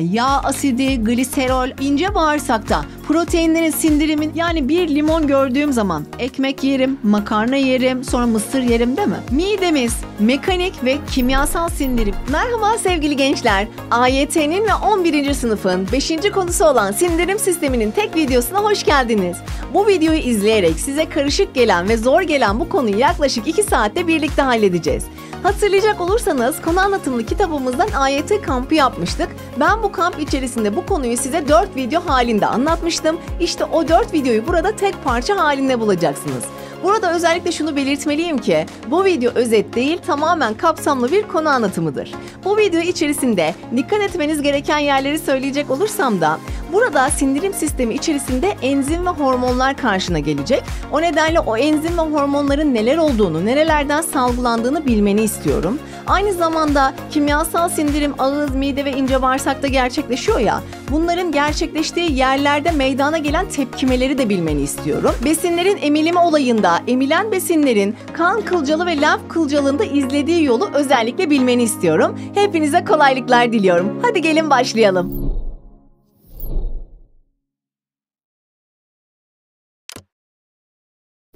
Yağ asidi, gliserol, ince bağırsakta proteinlerin sindirimin yani bir limon gördüğüm zaman ekmek yerim, makarna yerim, sonra mısır yerim değil mi? Midemiz mekanik ve kimyasal sindirim. Merhaba sevgili gençler. AYT'nin ve 11. sınıfın 5. konusu olan sindirim sisteminin tek videosuna hoş geldiniz. Bu videoyu izleyerek size karışık gelen ve zor gelen bu konuyu yaklaşık 2 saatte birlikte halledeceğiz. Hatırlayacak olursanız konu anlatımlı kitabımızdan AYT kampı yapmıştık. Ben bu kamp içerisinde bu konuyu size 4 video halinde anlatmıştım. İşte o 4 videoyu burada tek parça halinde bulacaksınız. Burada özellikle şunu belirtmeliyim ki bu video özet değil tamamen kapsamlı bir konu anlatımıdır. Bu video içerisinde dikkat etmeniz gereken yerleri söyleyecek olursam da burada sindirim sistemi içerisinde enzim ve hormonlar karşına gelecek. O nedenle o enzim ve hormonların neler olduğunu, nerelerden salgılandığını bilmeni istiyorum. Aynı zamanda kimyasal sindirim ağız, mide ve ince bağırsakta gerçekleşiyor ya. Bunların gerçekleştiği yerlerde meydana gelen tepkimeleri de bilmeni istiyorum. Besinlerin emilimi olayında emilen besinlerin kan kılcalı ve laf kılcalında izlediği yolu özellikle bilmeni istiyorum. Hepinize kolaylıklar diliyorum. Hadi gelin başlayalım.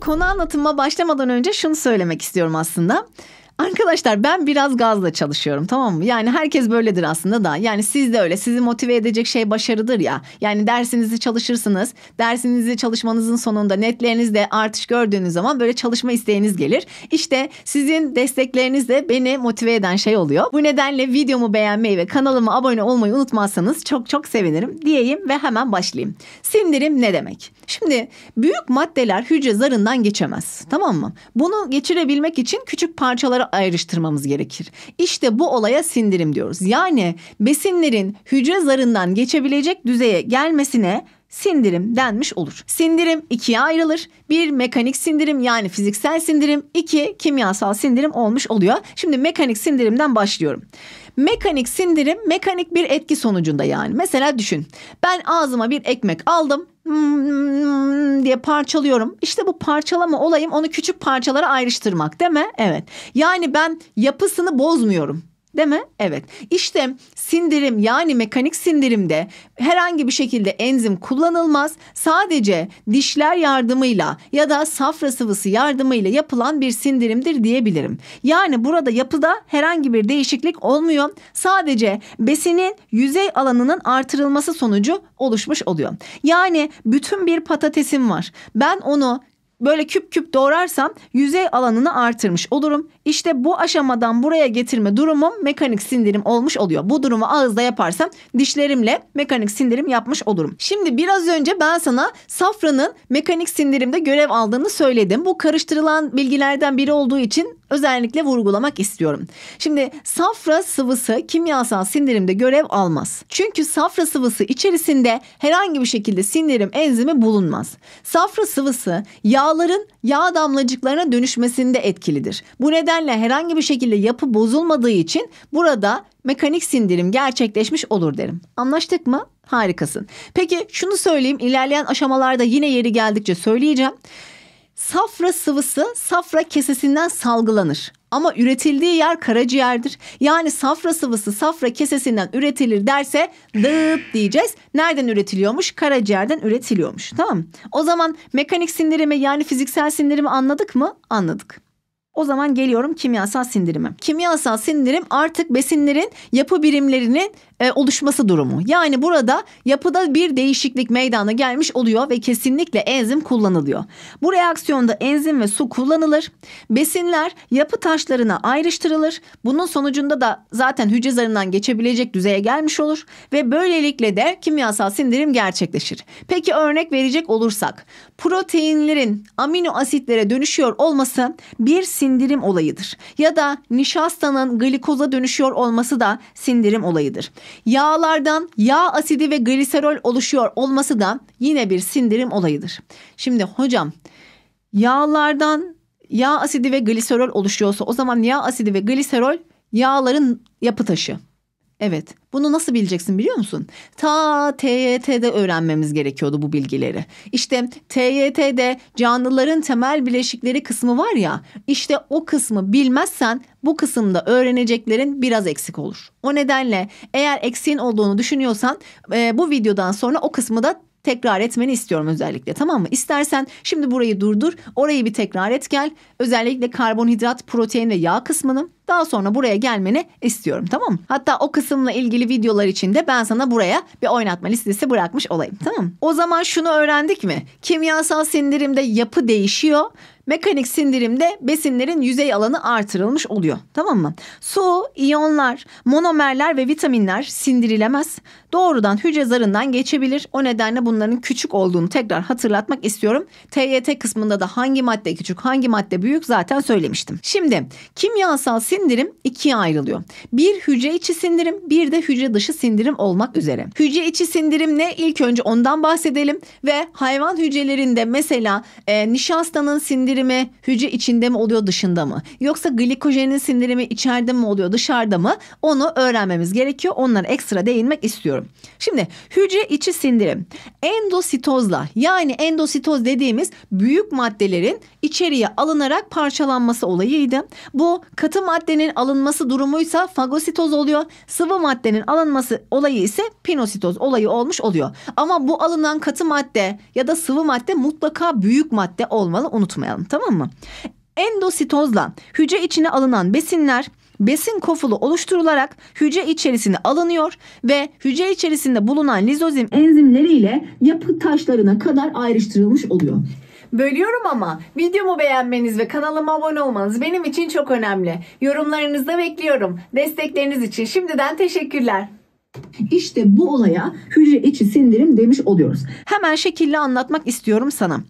Konu anlatıma başlamadan önce şunu söylemek istiyorum aslında. Arkadaşlar ben biraz gazla çalışıyorum tamam mı? Yani herkes böyledir aslında da. Yani siz de öyle. Sizi motive edecek şey başarıdır ya. Yani dersinizi çalışırsınız. Dersinizi çalışmanızın sonunda netlerinizde artış gördüğünüz zaman böyle çalışma isteğiniz gelir. İşte sizin destekleriniz de beni motive eden şey oluyor. Bu nedenle videomu beğenmeyi ve kanalıma abone olmayı unutmazsanız çok çok sevinirim diyeyim ve hemen başlayayım. Sindirim ne demek? Şimdi büyük maddeler hücre zarından geçemez. Tamam mı? Bunu geçirebilmek için küçük parçalara ayrıştırmamız gerekir. İşte bu olaya sindirim diyoruz. Yani besinlerin hücre zarından geçebilecek düzeye gelmesine sindirim denmiş olur. Sindirim ikiye ayrılır. Bir mekanik sindirim yani fiziksel sindirim, iki kimyasal sindirim olmuş oluyor. Şimdi mekanik sindirimden başlıyorum. Mekanik sindirim mekanik bir etki sonucunda yani. Mesela düşün ben ağzıma bir ekmek aldım hmm, hmm, diye parçalıyorum. İşte bu parçalama olayım onu küçük parçalara ayrıştırmak değil mi? Evet. Yani ben yapısını bozmuyorum. Değil mi? Evet. İşte sindirim yani mekanik sindirimde herhangi bir şekilde enzim kullanılmaz. Sadece dişler yardımıyla ya da safra sıvısı yardımıyla yapılan bir sindirimdir diyebilirim. Yani burada yapıda herhangi bir değişiklik olmuyor. Sadece besinin yüzey alanının artırılması sonucu oluşmuş oluyor. Yani bütün bir patatesim var. Ben onu böyle küp küp doğrarsam yüzey alanını artırmış olurum. İşte bu aşamadan buraya getirme durumum mekanik sindirim olmuş oluyor. Bu durumu ağızda yaparsam dişlerimle mekanik sindirim yapmış olurum. Şimdi biraz önce ben sana safranın mekanik sindirimde görev aldığını söyledim. Bu karıştırılan bilgilerden biri olduğu için özellikle vurgulamak istiyorum. Şimdi safra sıvısı kimyasal sindirimde görev almaz. Çünkü safra sıvısı içerisinde herhangi bir şekilde sindirim enzimi bulunmaz. Safra sıvısı yağların yağ damlacıklarına dönüşmesinde etkilidir. Bu nedenle herhangi bir şekilde yapı bozulmadığı için burada mekanik sindirim gerçekleşmiş olur derim. Anlaştık mı? Harikasın. Peki şunu söyleyeyim ilerleyen aşamalarda yine yeri geldikçe söyleyeceğim. Safra sıvısı safra kesesinden salgılanır ama üretildiği yer karaciğerdir. Yani safra sıvısı safra kesesinden üretilir derse dıt diyeceğiz. Nereden üretiliyormuş? Karaciğerden üretiliyormuş. Tamam O zaman mekanik sindirimi yani fiziksel sindirimi anladık mı? Anladık. O zaman geliyorum kimyasal sindirime. Kimyasal sindirim artık besinlerin yapı birimlerinin e, oluşması durumu. Yani burada yapıda bir değişiklik meydana gelmiş oluyor ve kesinlikle enzim kullanılıyor. Bu reaksiyonda enzim ve su kullanılır. Besinler yapı taşlarına ayrıştırılır. Bunun sonucunda da zaten hücre zarından geçebilecek düzeye gelmiş olur ve böylelikle de kimyasal sindirim gerçekleşir. Peki örnek verecek olursak proteinlerin amino asitlere dönüşüyor olması bir sindirim olayıdır. Ya da nişastanın glikoza dönüşüyor olması da sindirim olayıdır. Yağlardan yağ asidi ve gliserol oluşuyor olması da yine bir sindirim olayıdır. Şimdi hocam yağlardan yağ asidi ve gliserol oluşuyorsa o zaman yağ asidi ve gliserol yağların yapı taşı. Evet bunu nasıl bileceksin biliyor musun? Ta TYT'de öğrenmemiz gerekiyordu bu bilgileri. İşte TYT'de canlıların temel bileşikleri kısmı var ya işte o kısmı bilmezsen bu kısımda öğreneceklerin biraz eksik olur. O nedenle eğer eksiğin olduğunu düşünüyorsan e, bu videodan sonra o kısmı da tekrar etmeni istiyorum özellikle tamam mı? İstersen şimdi burayı durdur orayı bir tekrar et gel özellikle karbonhidrat protein ve yağ kısmını daha sonra buraya gelmeni istiyorum tamam mı? Hatta o kısımla ilgili videolar için de ben sana buraya bir oynatma listesi bırakmış olayım tamam mı? O zaman şunu öğrendik mi? Kimyasal sindirimde yapı değişiyor mekanik sindirimde besinlerin yüzey alanı artırılmış oluyor. Tamam mı? Su, iyonlar, monomerler ve vitaminler sindirilemez doğrudan hücre zarından geçebilir. O nedenle bunların küçük olduğunu tekrar hatırlatmak istiyorum. TYT kısmında da hangi madde küçük hangi madde büyük zaten söylemiştim. Şimdi kimyasal sindirim ikiye ayrılıyor. Bir hücre içi sindirim bir de hücre dışı sindirim olmak üzere. Hücre içi sindirim ne? İlk önce ondan bahsedelim ve hayvan hücrelerinde mesela e, nişastanın sindirimi hücre içinde mi oluyor dışında mı? Yoksa glikojenin sindirimi içeride mi oluyor dışarıda mı? Onu öğrenmemiz gerekiyor. Onlara ekstra değinmek istiyorum ediyorum. Şimdi hücre içi sindirim endositozla yani endositoz dediğimiz büyük maddelerin içeriye alınarak parçalanması olayıydı. Bu katı maddenin alınması durumuysa fagositoz oluyor. Sıvı maddenin alınması olayı ise pinositoz olayı olmuş oluyor. Ama bu alınan katı madde ya da sıvı madde mutlaka büyük madde olmalı unutmayalım tamam mı? Endositozla hücre içine alınan besinler besin kofulu oluşturularak hücre içerisine alınıyor ve hücre içerisinde bulunan lizozim enzimleriyle yapı taşlarına kadar ayrıştırılmış oluyor. Bölüyorum ama videomu beğenmeniz ve kanalıma abone olmanız benim için çok önemli. Yorumlarınızı da bekliyorum. Destekleriniz için şimdiden teşekkürler. İşte bu olaya hücre içi sindirim demiş oluyoruz. Hemen şekilli anlatmak istiyorum sana.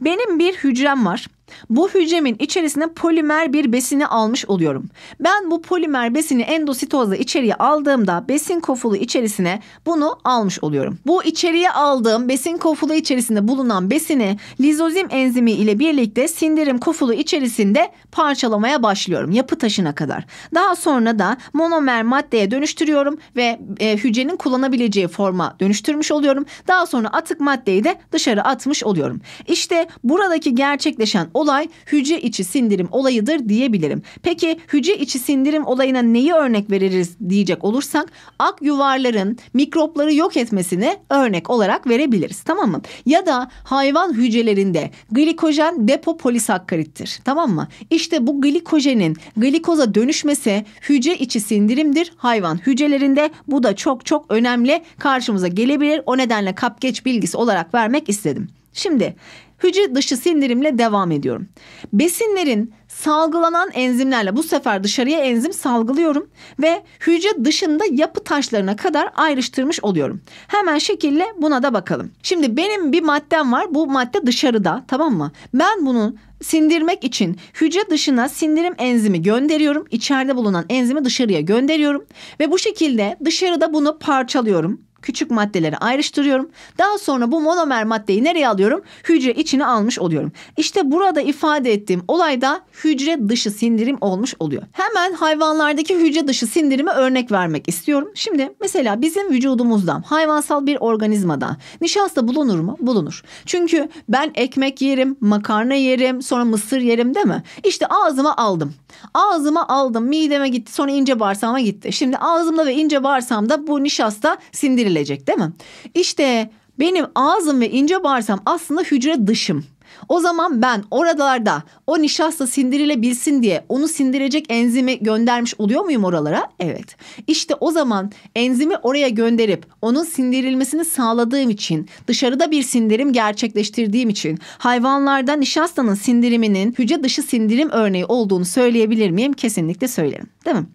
Benim bir hücrem var. Bu hücremin içerisine polimer bir besini almış oluyorum. Ben bu polimer besini endositozla içeriye aldığımda besin kofulu içerisine bunu almış oluyorum. Bu içeriye aldığım besin kofulu içerisinde bulunan besini lizozim enzimi ile birlikte sindirim kofulu içerisinde parçalamaya başlıyorum yapı taşına kadar. Daha sonra da monomer maddeye dönüştürüyorum ve e, hücrenin kullanabileceği forma dönüştürmüş oluyorum. Daha sonra atık maddeyi de dışarı atmış oluyorum. İşte buradaki gerçekleşen olay hücre içi sindirim olayıdır diyebilirim. Peki hücre içi sindirim olayına neyi örnek veririz diyecek olursak ak yuvarların mikropları yok etmesini örnek olarak verebiliriz tamam mı? Ya da hayvan hücrelerinde glikojen depo polisakkarittir tamam mı? İşte bu glikojenin glikoza dönüşmesi hücre içi sindirimdir hayvan hücrelerinde bu da çok çok önemli karşımıza gelebilir o nedenle kapgeç bilgisi olarak vermek istedim. Şimdi hücre dışı sindirimle devam ediyorum. Besinlerin salgılanan enzimlerle bu sefer dışarıya enzim salgılıyorum ve hücre dışında yapı taşlarına kadar ayrıştırmış oluyorum. Hemen şekille buna da bakalım. Şimdi benim bir maddem var. Bu madde dışarıda tamam mı? Ben bunu sindirmek için hücre dışına sindirim enzimi gönderiyorum. İçeride bulunan enzimi dışarıya gönderiyorum ve bu şekilde dışarıda bunu parçalıyorum küçük maddeleri ayrıştırıyorum. Daha sonra bu monomer maddeyi nereye alıyorum? Hücre içine almış oluyorum. İşte burada ifade ettiğim olayda hücre dışı sindirim olmuş oluyor. Hemen hayvanlardaki hücre dışı sindirime örnek vermek istiyorum. Şimdi mesela bizim vücudumuzdan hayvansal bir organizmadan nişasta bulunur mu? Bulunur. Çünkü ben ekmek yerim, makarna yerim, sonra mısır yerim değil mi? İşte ağzıma aldım. Ağzıma aldım, mideme gitti, sonra ince bağırsağıma gitti. Şimdi ağzımda ve ince bağırsağımda bu nişasta sindirilir verilecek değil mi? İşte benim ağzım ve ince bağırsam aslında hücre dışım. O zaman ben oralarda o nişasta sindirilebilsin diye onu sindirecek enzimi göndermiş oluyor muyum oralara? Evet. İşte o zaman enzimi oraya gönderip onun sindirilmesini sağladığım için dışarıda bir sindirim gerçekleştirdiğim için hayvanlarda nişastanın sindiriminin hücre dışı sindirim örneği olduğunu söyleyebilir miyim? Kesinlikle söylerim. Değil mi?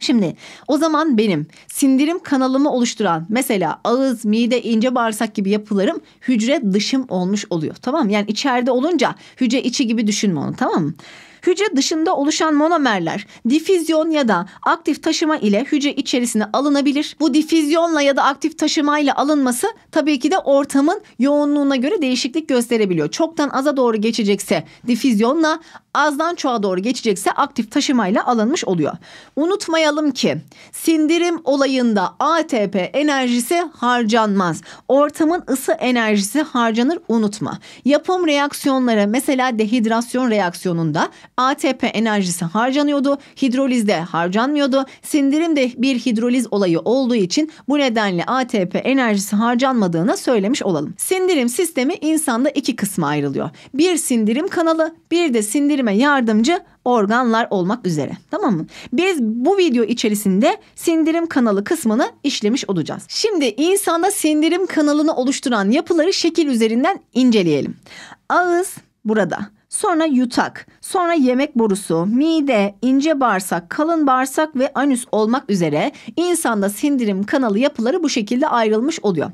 Şimdi o zaman benim sindirim kanalımı oluşturan mesela ağız, mide, ince bağırsak gibi yapılarım hücre dışım olmuş oluyor. Tamam yani içeride olunca hücre içi gibi düşünme onu tamam mı? Hücre dışında oluşan monomerler difüzyon ya da aktif taşıma ile hücre içerisine alınabilir. Bu difüzyonla ya da aktif taşımayla alınması tabii ki de ortamın yoğunluğuna göre değişiklik gösterebiliyor. Çoktan aza doğru geçecekse difüzyonla, azdan çoğa doğru geçecekse aktif taşımayla alınmış oluyor. Unutmayalım ki sindirim olayında ATP enerjisi harcanmaz. Ortamın ısı enerjisi harcanır unutma. Yapım reaksiyonları mesela dehidrasyon reaksiyonunda ATP enerjisi harcanıyordu. Hidrolizde harcanmıyordu. Sindirimde bir hidroliz olayı olduğu için bu nedenle ATP enerjisi harcanmadığına söylemiş olalım. Sindirim sistemi insanda iki kısma ayrılıyor. Bir sindirim kanalı, bir de sindirime yardımcı organlar olmak üzere. Tamam mı? Biz bu video içerisinde sindirim kanalı kısmını işlemiş olacağız. Şimdi insanda sindirim kanalını oluşturan yapıları şekil üzerinden inceleyelim. Ağız burada. Sonra yutak, sonra yemek borusu, mide, ince bağırsak, kalın bağırsak ve anüs olmak üzere insanda sindirim kanalı yapıları bu şekilde ayrılmış oluyor.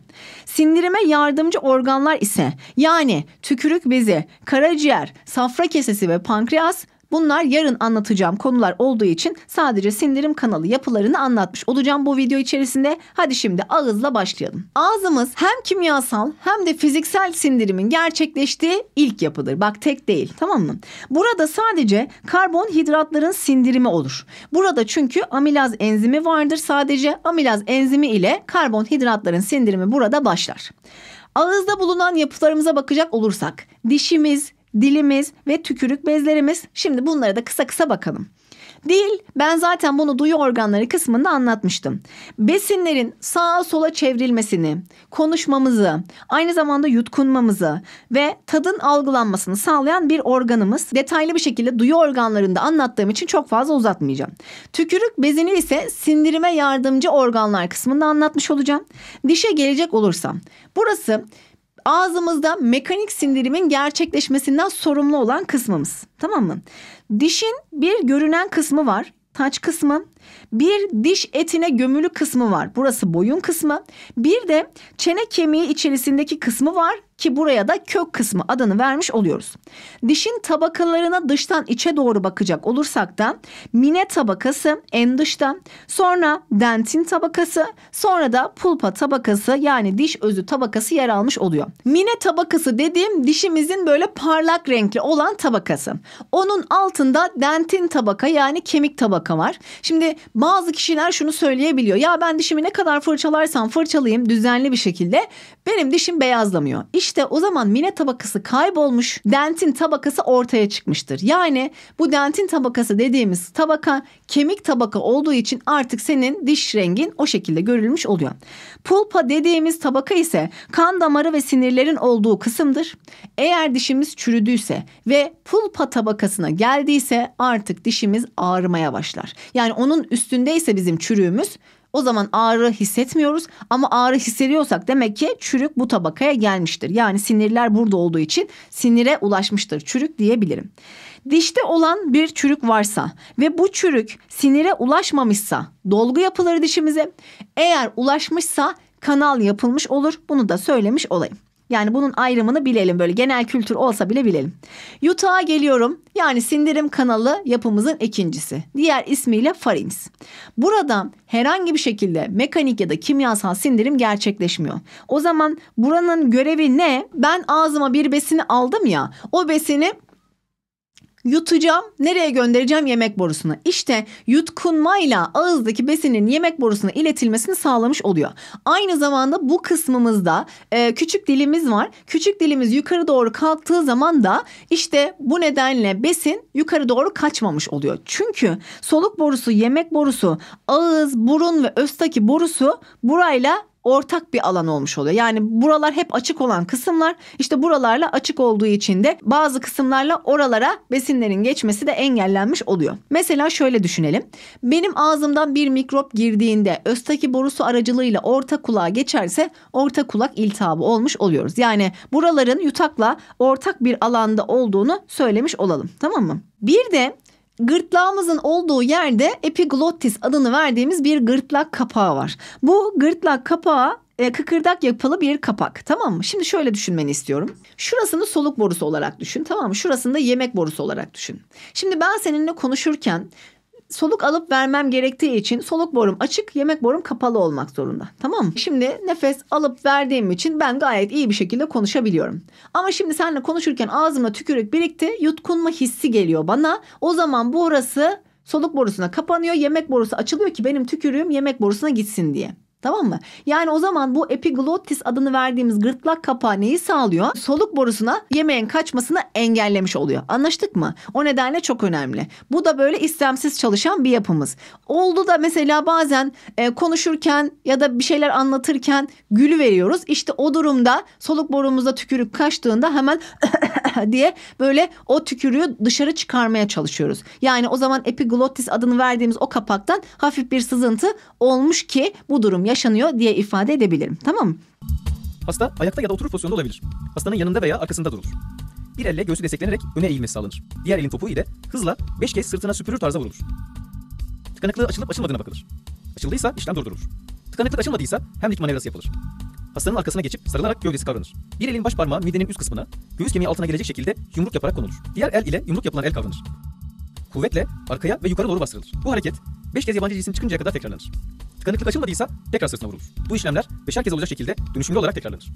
Sindirime yardımcı organlar ise yani tükürük bezi, karaciğer, safra kesesi ve pankreas Bunlar yarın anlatacağım konular olduğu için sadece sindirim kanalı yapılarını anlatmış olacağım bu video içerisinde. Hadi şimdi ağızla başlayalım. Ağzımız hem kimyasal hem de fiziksel sindirimin gerçekleştiği ilk yapıdır. Bak tek değil tamam mı? Burada sadece karbonhidratların sindirimi olur. Burada çünkü amilaz enzimi vardır sadece amilaz enzimi ile karbonhidratların sindirimi burada başlar. Ağızda bulunan yapılarımıza bakacak olursak dişimiz, dilimiz ve tükürük bezlerimiz. Şimdi bunlara da kısa kısa bakalım. Dil, ben zaten bunu duyu organları kısmında anlatmıştım. Besinlerin sağa sola çevrilmesini, konuşmamızı, aynı zamanda yutkunmamızı ve tadın algılanmasını sağlayan bir organımız. Detaylı bir şekilde duyu organlarında anlattığım için çok fazla uzatmayacağım. Tükürük bezini ise sindirime yardımcı organlar kısmında anlatmış olacağım. Dişe gelecek olursam, burası ağzımızda mekanik sindirimin gerçekleşmesinden sorumlu olan kısmımız. Tamam mı? Dişin bir görünen kısmı var taç kısmı, bir diş etine gömülü kısmı var. Burası boyun kısmı. Bir de çene kemiği içerisindeki kısmı var ki buraya da kök kısmı adını vermiş oluyoruz. Dişin tabakalarına dıştan içe doğru bakacak olursak da mine tabakası en dıştan, sonra dentin tabakası, sonra da pulpa tabakası yani diş özü tabakası yer almış oluyor. Mine tabakası dediğim dişimizin böyle parlak renkli olan tabakası. Onun altında dentin tabaka yani kemik tabaka var. Şimdi bazı kişiler şunu söyleyebiliyor. Ya ben dişimi ne kadar fırçalarsam fırçalayayım düzenli bir şekilde benim dişim beyazlamıyor. İş işte o zaman mine tabakası kaybolmuş, dentin tabakası ortaya çıkmıştır. Yani bu dentin tabakası dediğimiz tabaka kemik tabaka olduğu için artık senin diş rengin o şekilde görülmüş oluyor. Pulpa dediğimiz tabaka ise kan damarı ve sinirlerin olduğu kısımdır. Eğer dişimiz çürüdüyse ve pulpa tabakasına geldiyse artık dişimiz ağrımaya başlar. Yani onun üstündeyse bizim çürüğümüz o zaman ağrı hissetmiyoruz ama ağrı hissediyorsak demek ki çürük bu tabakaya gelmiştir. Yani sinirler burada olduğu için sinire ulaşmıştır. Çürük diyebilirim. Dişte olan bir çürük varsa ve bu çürük sinire ulaşmamışsa dolgu yapılır dişimize. Eğer ulaşmışsa kanal yapılmış olur. Bunu da söylemiş olayım. Yani bunun ayrımını bilelim böyle genel kültür olsa bile bilelim. Yutağa geliyorum. Yani sindirim kanalı yapımızın ikincisi. Diğer ismiyle farins. Burada herhangi bir şekilde mekanik ya da kimyasal sindirim gerçekleşmiyor. O zaman buranın görevi ne? Ben ağzıma bir besini aldım ya. O besini yutacağım. Nereye göndereceğim? Yemek borusuna. İşte yutkunmayla ağızdaki besinin yemek borusuna iletilmesini sağlamış oluyor. Aynı zamanda bu kısmımızda e, küçük dilimiz var. Küçük dilimiz yukarı doğru kalktığı zaman da işte bu nedenle besin yukarı doğru kaçmamış oluyor. Çünkü soluk borusu, yemek borusu, ağız, burun ve östaki borusu burayla ortak bir alan olmuş oluyor. Yani buralar hep açık olan kısımlar işte buralarla açık olduğu için de bazı kısımlarla oralara besinlerin geçmesi de engellenmiş oluyor. Mesela şöyle düşünelim. Benim ağzımdan bir mikrop girdiğinde östaki borusu aracılığıyla orta kulağa geçerse orta kulak iltihabı olmuş oluyoruz. Yani buraların yutakla ortak bir alanda olduğunu söylemiş olalım. Tamam mı? Bir de gırtlağımızın olduğu yerde epiglottis adını verdiğimiz bir gırtlak kapağı var. Bu gırtlak kapağı e, kıkırdak yapılı bir kapak tamam mı? Şimdi şöyle düşünmeni istiyorum. Şurasını soluk borusu olarak düşün tamam mı? Şurasını da yemek borusu olarak düşün. Şimdi ben seninle konuşurken soluk alıp vermem gerektiği için soluk borum açık, yemek borum kapalı olmak zorunda. Tamam mı? Şimdi nefes alıp verdiğim için ben gayet iyi bir şekilde konuşabiliyorum. Ama şimdi seninle konuşurken ağzımda tükürük birikti, yutkunma hissi geliyor bana. O zaman bu orası soluk borusuna kapanıyor, yemek borusu açılıyor ki benim tükürüğüm yemek borusuna gitsin diye. Tamam mı? Yani o zaman bu epiglottis adını verdiğimiz gırtlak kapağı neyi sağlıyor? Soluk borusuna yemeğin kaçmasını engellemiş oluyor. Anlaştık mı? O nedenle çok önemli. Bu da böyle istemsiz çalışan bir yapımız. Oldu da mesela bazen e, konuşurken ya da bir şeyler anlatırken gülü veriyoruz. İşte o durumda soluk borumuzda tükürük kaçtığında hemen diye böyle o tükürüğü dışarı çıkarmaya çalışıyoruz. Yani o zaman epiglottis adını verdiğimiz o kapaktan hafif bir sızıntı olmuş ki bu durum yaşanıyor yaşanıyor diye ifade edebilirim. Tamam mı? Hasta ayakta ya da oturur pozisyonda olabilir. Hastanın yanında veya arkasında durulur. Bir elle göğsü desteklenerek öne eğilmesi sağlanır. Diğer elin topuğu ile hızla 5 kez sırtına süpürür tarzda vurulur. Tıkanıklığı açılıp açılmadığına bakılır. Açıldıysa işlem durdurulur. Tıkanıklık açılmadıysa hemlik manevrası yapılır. Hastanın arkasına geçip sarılarak gövdesi kavranır. Bir elin baş parmağı midenin üst kısmına, göğüs kemiği altına gelecek şekilde yumruk yaparak konulur. Diğer el ile yumruk yapılan el kavranır. Kuvvetle arkaya ve yukarı doğru bastırılır. Bu hareket 5 kez yabancı cisim çıkıncaya kadar tekrarlanır. Tıkanıklık açılmadıysa tekrar sırasına vurulur. Bu işlemler beşer kez olacak şekilde dönüşümlü olarak tekrarlanır.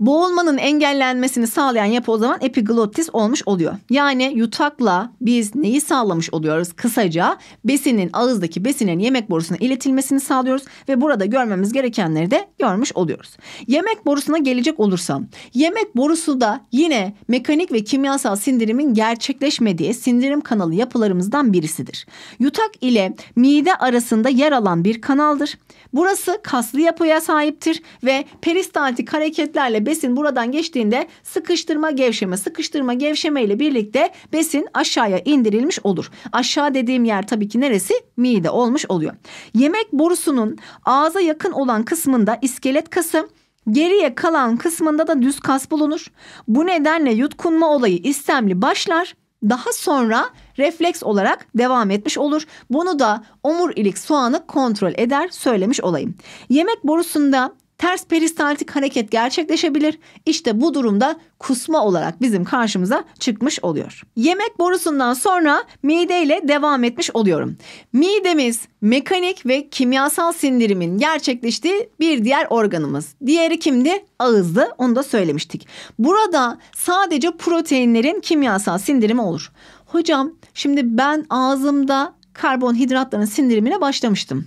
Boğulmanın engellenmesini sağlayan yapı o zaman epiglottis olmuş oluyor. Yani yutakla biz neyi sağlamış oluyoruz? Kısaca besinin ağızdaki besinin yemek borusuna iletilmesini sağlıyoruz ve burada görmemiz gerekenleri de görmüş oluyoruz. Yemek borusuna gelecek olursam yemek borusu da yine mekanik ve kimyasal sindirimin gerçekleşmediği sindirim kanalı yapılarımızdan birisidir. Yutak ile mide arasında yer alan bir kanaldır. Burası kaslı yapıya sahiptir ve peristaltik hareketlerle besin buradan geçtiğinde sıkıştırma gevşeme sıkıştırma gevşeme ile birlikte besin aşağıya indirilmiş olur. Aşağı dediğim yer tabii ki neresi? Mide olmuş oluyor. Yemek borusunun ağza yakın olan kısmında iskelet kası Geriye kalan kısmında da düz kas bulunur. Bu nedenle yutkunma olayı istemli başlar. Daha sonra refleks olarak devam etmiş olur. Bunu da omurilik soğanı kontrol eder söylemiş olayım. Yemek borusunda ters peristaltik hareket gerçekleşebilir. İşte bu durumda kusma olarak bizim karşımıza çıkmış oluyor. Yemek borusundan sonra mide ile devam etmiş oluyorum. Midemiz mekanik ve kimyasal sindirimin gerçekleştiği bir diğer organımız. Diğeri kimdi? Ağızdı. Onu da söylemiştik. Burada sadece proteinlerin kimyasal sindirimi olur. Hocam şimdi ben ağzımda karbonhidratların sindirimine başlamıştım.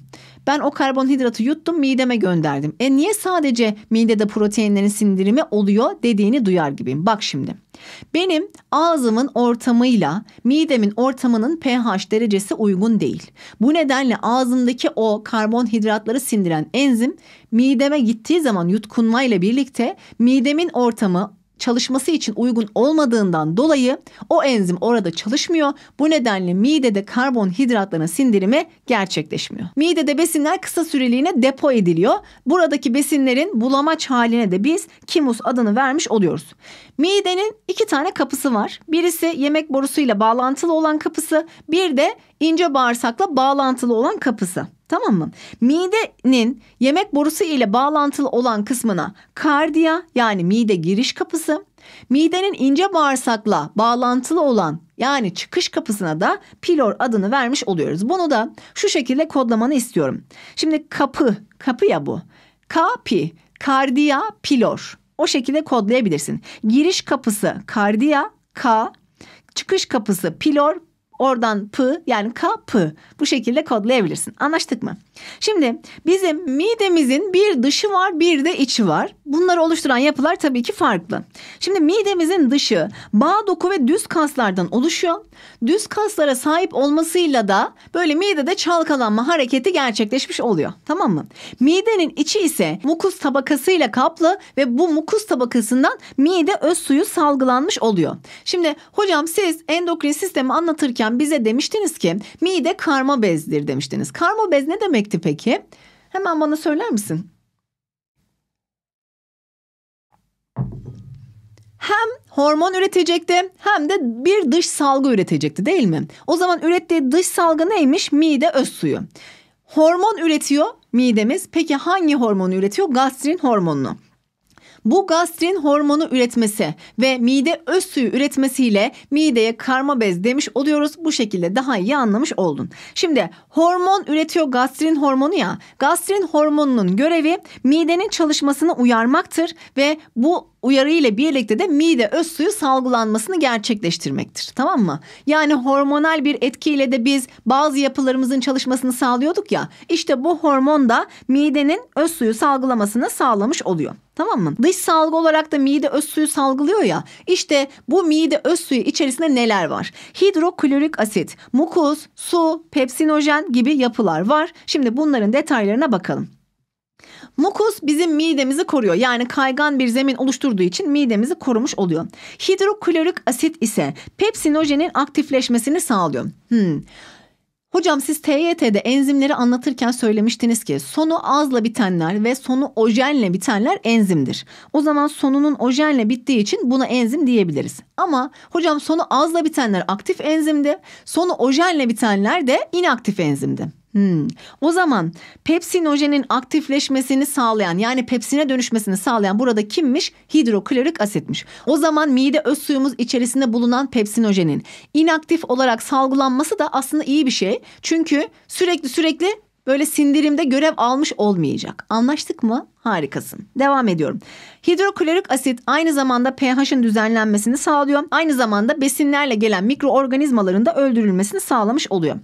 Ben o karbonhidratı yuttum mideme gönderdim. E niye sadece midede proteinlerin sindirimi oluyor dediğini duyar gibiyim. Bak şimdi. Benim ağzımın ortamıyla midemin ortamının pH derecesi uygun değil. Bu nedenle ağzımdaki o karbonhidratları sindiren enzim mideme gittiği zaman yutkunmayla birlikte midemin ortamı çalışması için uygun olmadığından dolayı o enzim orada çalışmıyor. Bu nedenle midede karbonhidratların sindirimi gerçekleşmiyor. Midede besinler kısa süreliğine depo ediliyor. Buradaki besinlerin bulamaç haline de biz kimus adını vermiş oluyoruz. Midenin iki tane kapısı var. Birisi yemek borusuyla bağlantılı olan kapısı, bir de ince bağırsakla bağlantılı olan kapısı. Tamam mı? Midenin yemek borusu ile bağlantılı olan kısmına kardiya yani mide giriş kapısı, midenin ince bağırsakla bağlantılı olan yani çıkış kapısına da pilor adını vermiş oluyoruz. Bunu da şu şekilde kodlamanı istiyorum. Şimdi kapı, kapı ya bu. Kapi, kardiya, pilor. O şekilde kodlayabilirsin. Giriş kapısı kardiya, K, çıkış kapısı pilor, Oradan p yani kapı bu şekilde kodlayabilirsin. Anlaştık mı? Şimdi bizim midemizin bir dışı var bir de içi var. Bunları oluşturan yapılar tabii ki farklı. Şimdi midemizin dışı bağ doku ve düz kaslardan oluşuyor. Düz kaslara sahip olmasıyla da böyle midede çalkalanma hareketi gerçekleşmiş oluyor. Tamam mı? Midenin içi ise mukus tabakasıyla kaplı ve bu mukus tabakasından mide öz suyu salgılanmış oluyor. Şimdi hocam siz endokrin sistemi anlatırken dönem bize demiştiniz ki mide karma bezdir demiştiniz. Karma bez ne demekti peki? Hemen bana söyler misin? hem hormon üretecekti hem de bir dış salgı üretecekti değil mi? O zaman ürettiği dış salgı neymiş? Mide öz suyu. Hormon üretiyor midemiz. Peki hangi hormonu üretiyor? Gastrin hormonunu. Bu gastrin hormonu üretmesi ve mide öz suyu üretmesiyle mideye karma bez demiş oluyoruz. Bu şekilde daha iyi anlamış oldun. Şimdi hormon üretiyor gastrin hormonu ya. Gastrin hormonunun görevi midenin çalışmasını uyarmaktır ve bu uyarı ile birlikte de mide öz suyu salgılanmasını gerçekleştirmektir. Tamam mı? Yani hormonal bir etkiyle de biz bazı yapılarımızın çalışmasını sağlıyorduk ya. İşte bu hormon da midenin öz suyu salgılamasını sağlamış oluyor. Tamam mı? Dış salgı olarak da mide öz suyu salgılıyor ya. İşte bu mide öz suyu içerisinde neler var? Hidroklorik asit, mukus, su, pepsinojen gibi yapılar var. Şimdi bunların detaylarına bakalım. Mukus bizim midemizi koruyor. Yani kaygan bir zemin oluşturduğu için midemizi korumuş oluyor. Hidroklorik asit ise pepsinojenin aktifleşmesini sağlıyor. Hmm. Hocam siz TYT'de enzimleri anlatırken söylemiştiniz ki sonu azla bitenler ve sonu ojenle bitenler enzimdir. O zaman sonunun ojenle bittiği için buna enzim diyebiliriz. Ama hocam sonu azla bitenler aktif enzimdi, sonu ojenle bitenler de inaktif enzimdi. Hmm. O zaman pepsinojenin aktifleşmesini sağlayan yani pepsine dönüşmesini sağlayan burada kimmiş? Hidroklorik asitmiş. O zaman mide öz suyumuz içerisinde bulunan pepsinojenin inaktif olarak salgılanması da aslında iyi bir şey. Çünkü sürekli sürekli böyle sindirimde görev almış olmayacak. Anlaştık mı? Harikasın. Devam ediyorum. Hidroklorik asit aynı zamanda pH'in düzenlenmesini sağlıyor. Aynı zamanda besinlerle gelen mikroorganizmaların da öldürülmesini sağlamış oluyor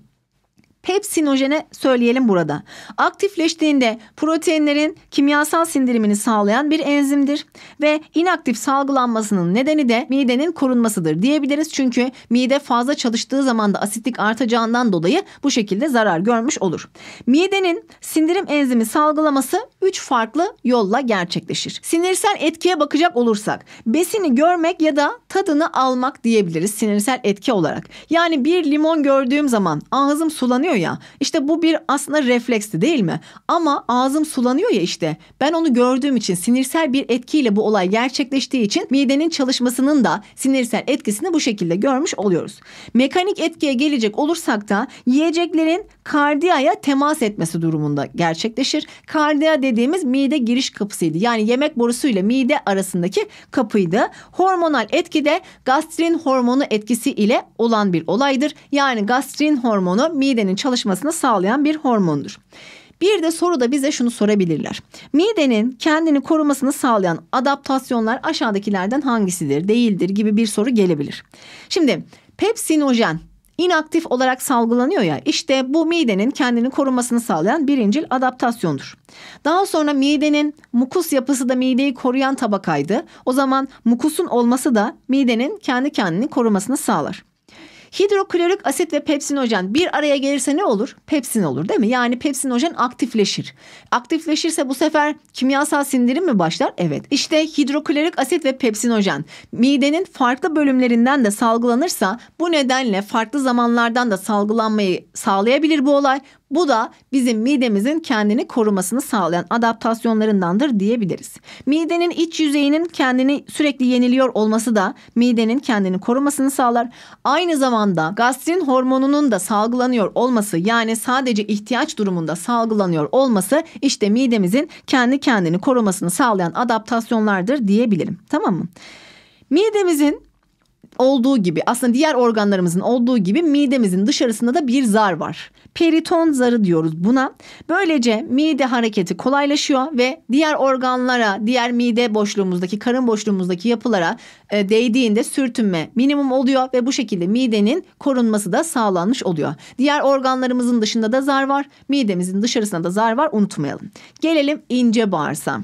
pepsinojene söyleyelim burada. Aktifleştiğinde proteinlerin kimyasal sindirimini sağlayan bir enzimdir ve inaktif salgılanmasının nedeni de midenin korunmasıdır diyebiliriz. Çünkü mide fazla çalıştığı zaman da asitlik artacağından dolayı bu şekilde zarar görmüş olur. Midenin sindirim enzimi salgılaması üç farklı yolla gerçekleşir. Sinirsel etkiye bakacak olursak besini görmek ya da tadını almak diyebiliriz sinirsel etki olarak. Yani bir limon gördüğüm zaman ağzım sulanıyor ya işte bu bir aslında refleksi değil mi? Ama ağzım sulanıyor ya işte ben onu gördüğüm için sinirsel bir etkiyle bu olay gerçekleştiği için midenin çalışmasının da sinirsel etkisini bu şekilde görmüş oluyoruz. Mekanik etkiye gelecek olursak da yiyeceklerin kardiyaya temas etmesi durumunda gerçekleşir. Kardiya dediğimiz mide giriş kapısıydı. Yani yemek borusu ile mide arasındaki kapıydı. Hormonal etki de gastrin hormonu etkisi ile olan bir olaydır. Yani gastrin hormonu midenin çalışmasını sağlayan bir hormondur. Bir de soruda bize şunu sorabilirler. Midenin kendini korumasını sağlayan adaptasyonlar aşağıdakilerden hangisidir, değildir gibi bir soru gelebilir. Şimdi pepsinojen inaktif olarak salgılanıyor ya işte bu midenin kendini korumasını sağlayan birincil adaptasyondur. Daha sonra midenin mukus yapısı da mideyi koruyan tabakaydı. O zaman mukusun olması da midenin kendi kendini korumasını sağlar. Hidroklorik asit ve pepsinojen bir araya gelirse ne olur? Pepsin olur değil mi? Yani pepsinojen aktifleşir. Aktifleşirse bu sefer kimyasal sindirim mi başlar? Evet. İşte hidroklorik asit ve pepsinojen midenin farklı bölümlerinden de salgılanırsa bu nedenle farklı zamanlardan da salgılanmayı sağlayabilir bu olay. Bu da bizim midemizin kendini korumasını sağlayan adaptasyonlarındandır diyebiliriz. Midenin iç yüzeyinin kendini sürekli yeniliyor olması da midenin kendini korumasını sağlar. Aynı zamanda gastrin hormonunun da salgılanıyor olması yani sadece ihtiyaç durumunda salgılanıyor olması işte midemizin kendi kendini korumasını sağlayan adaptasyonlardır diyebilirim. Tamam mı? Midemizin olduğu gibi aslında diğer organlarımızın olduğu gibi midemizin dışarısında da bir zar var periton zarı diyoruz buna. Böylece mide hareketi kolaylaşıyor ve diğer organlara, diğer mide boşluğumuzdaki, karın boşluğumuzdaki yapılara e, değdiğinde sürtünme minimum oluyor ve bu şekilde midenin korunması da sağlanmış oluyor. Diğer organlarımızın dışında da zar var, midemizin dışarısında da zar var unutmayalım. Gelelim ince bağırsam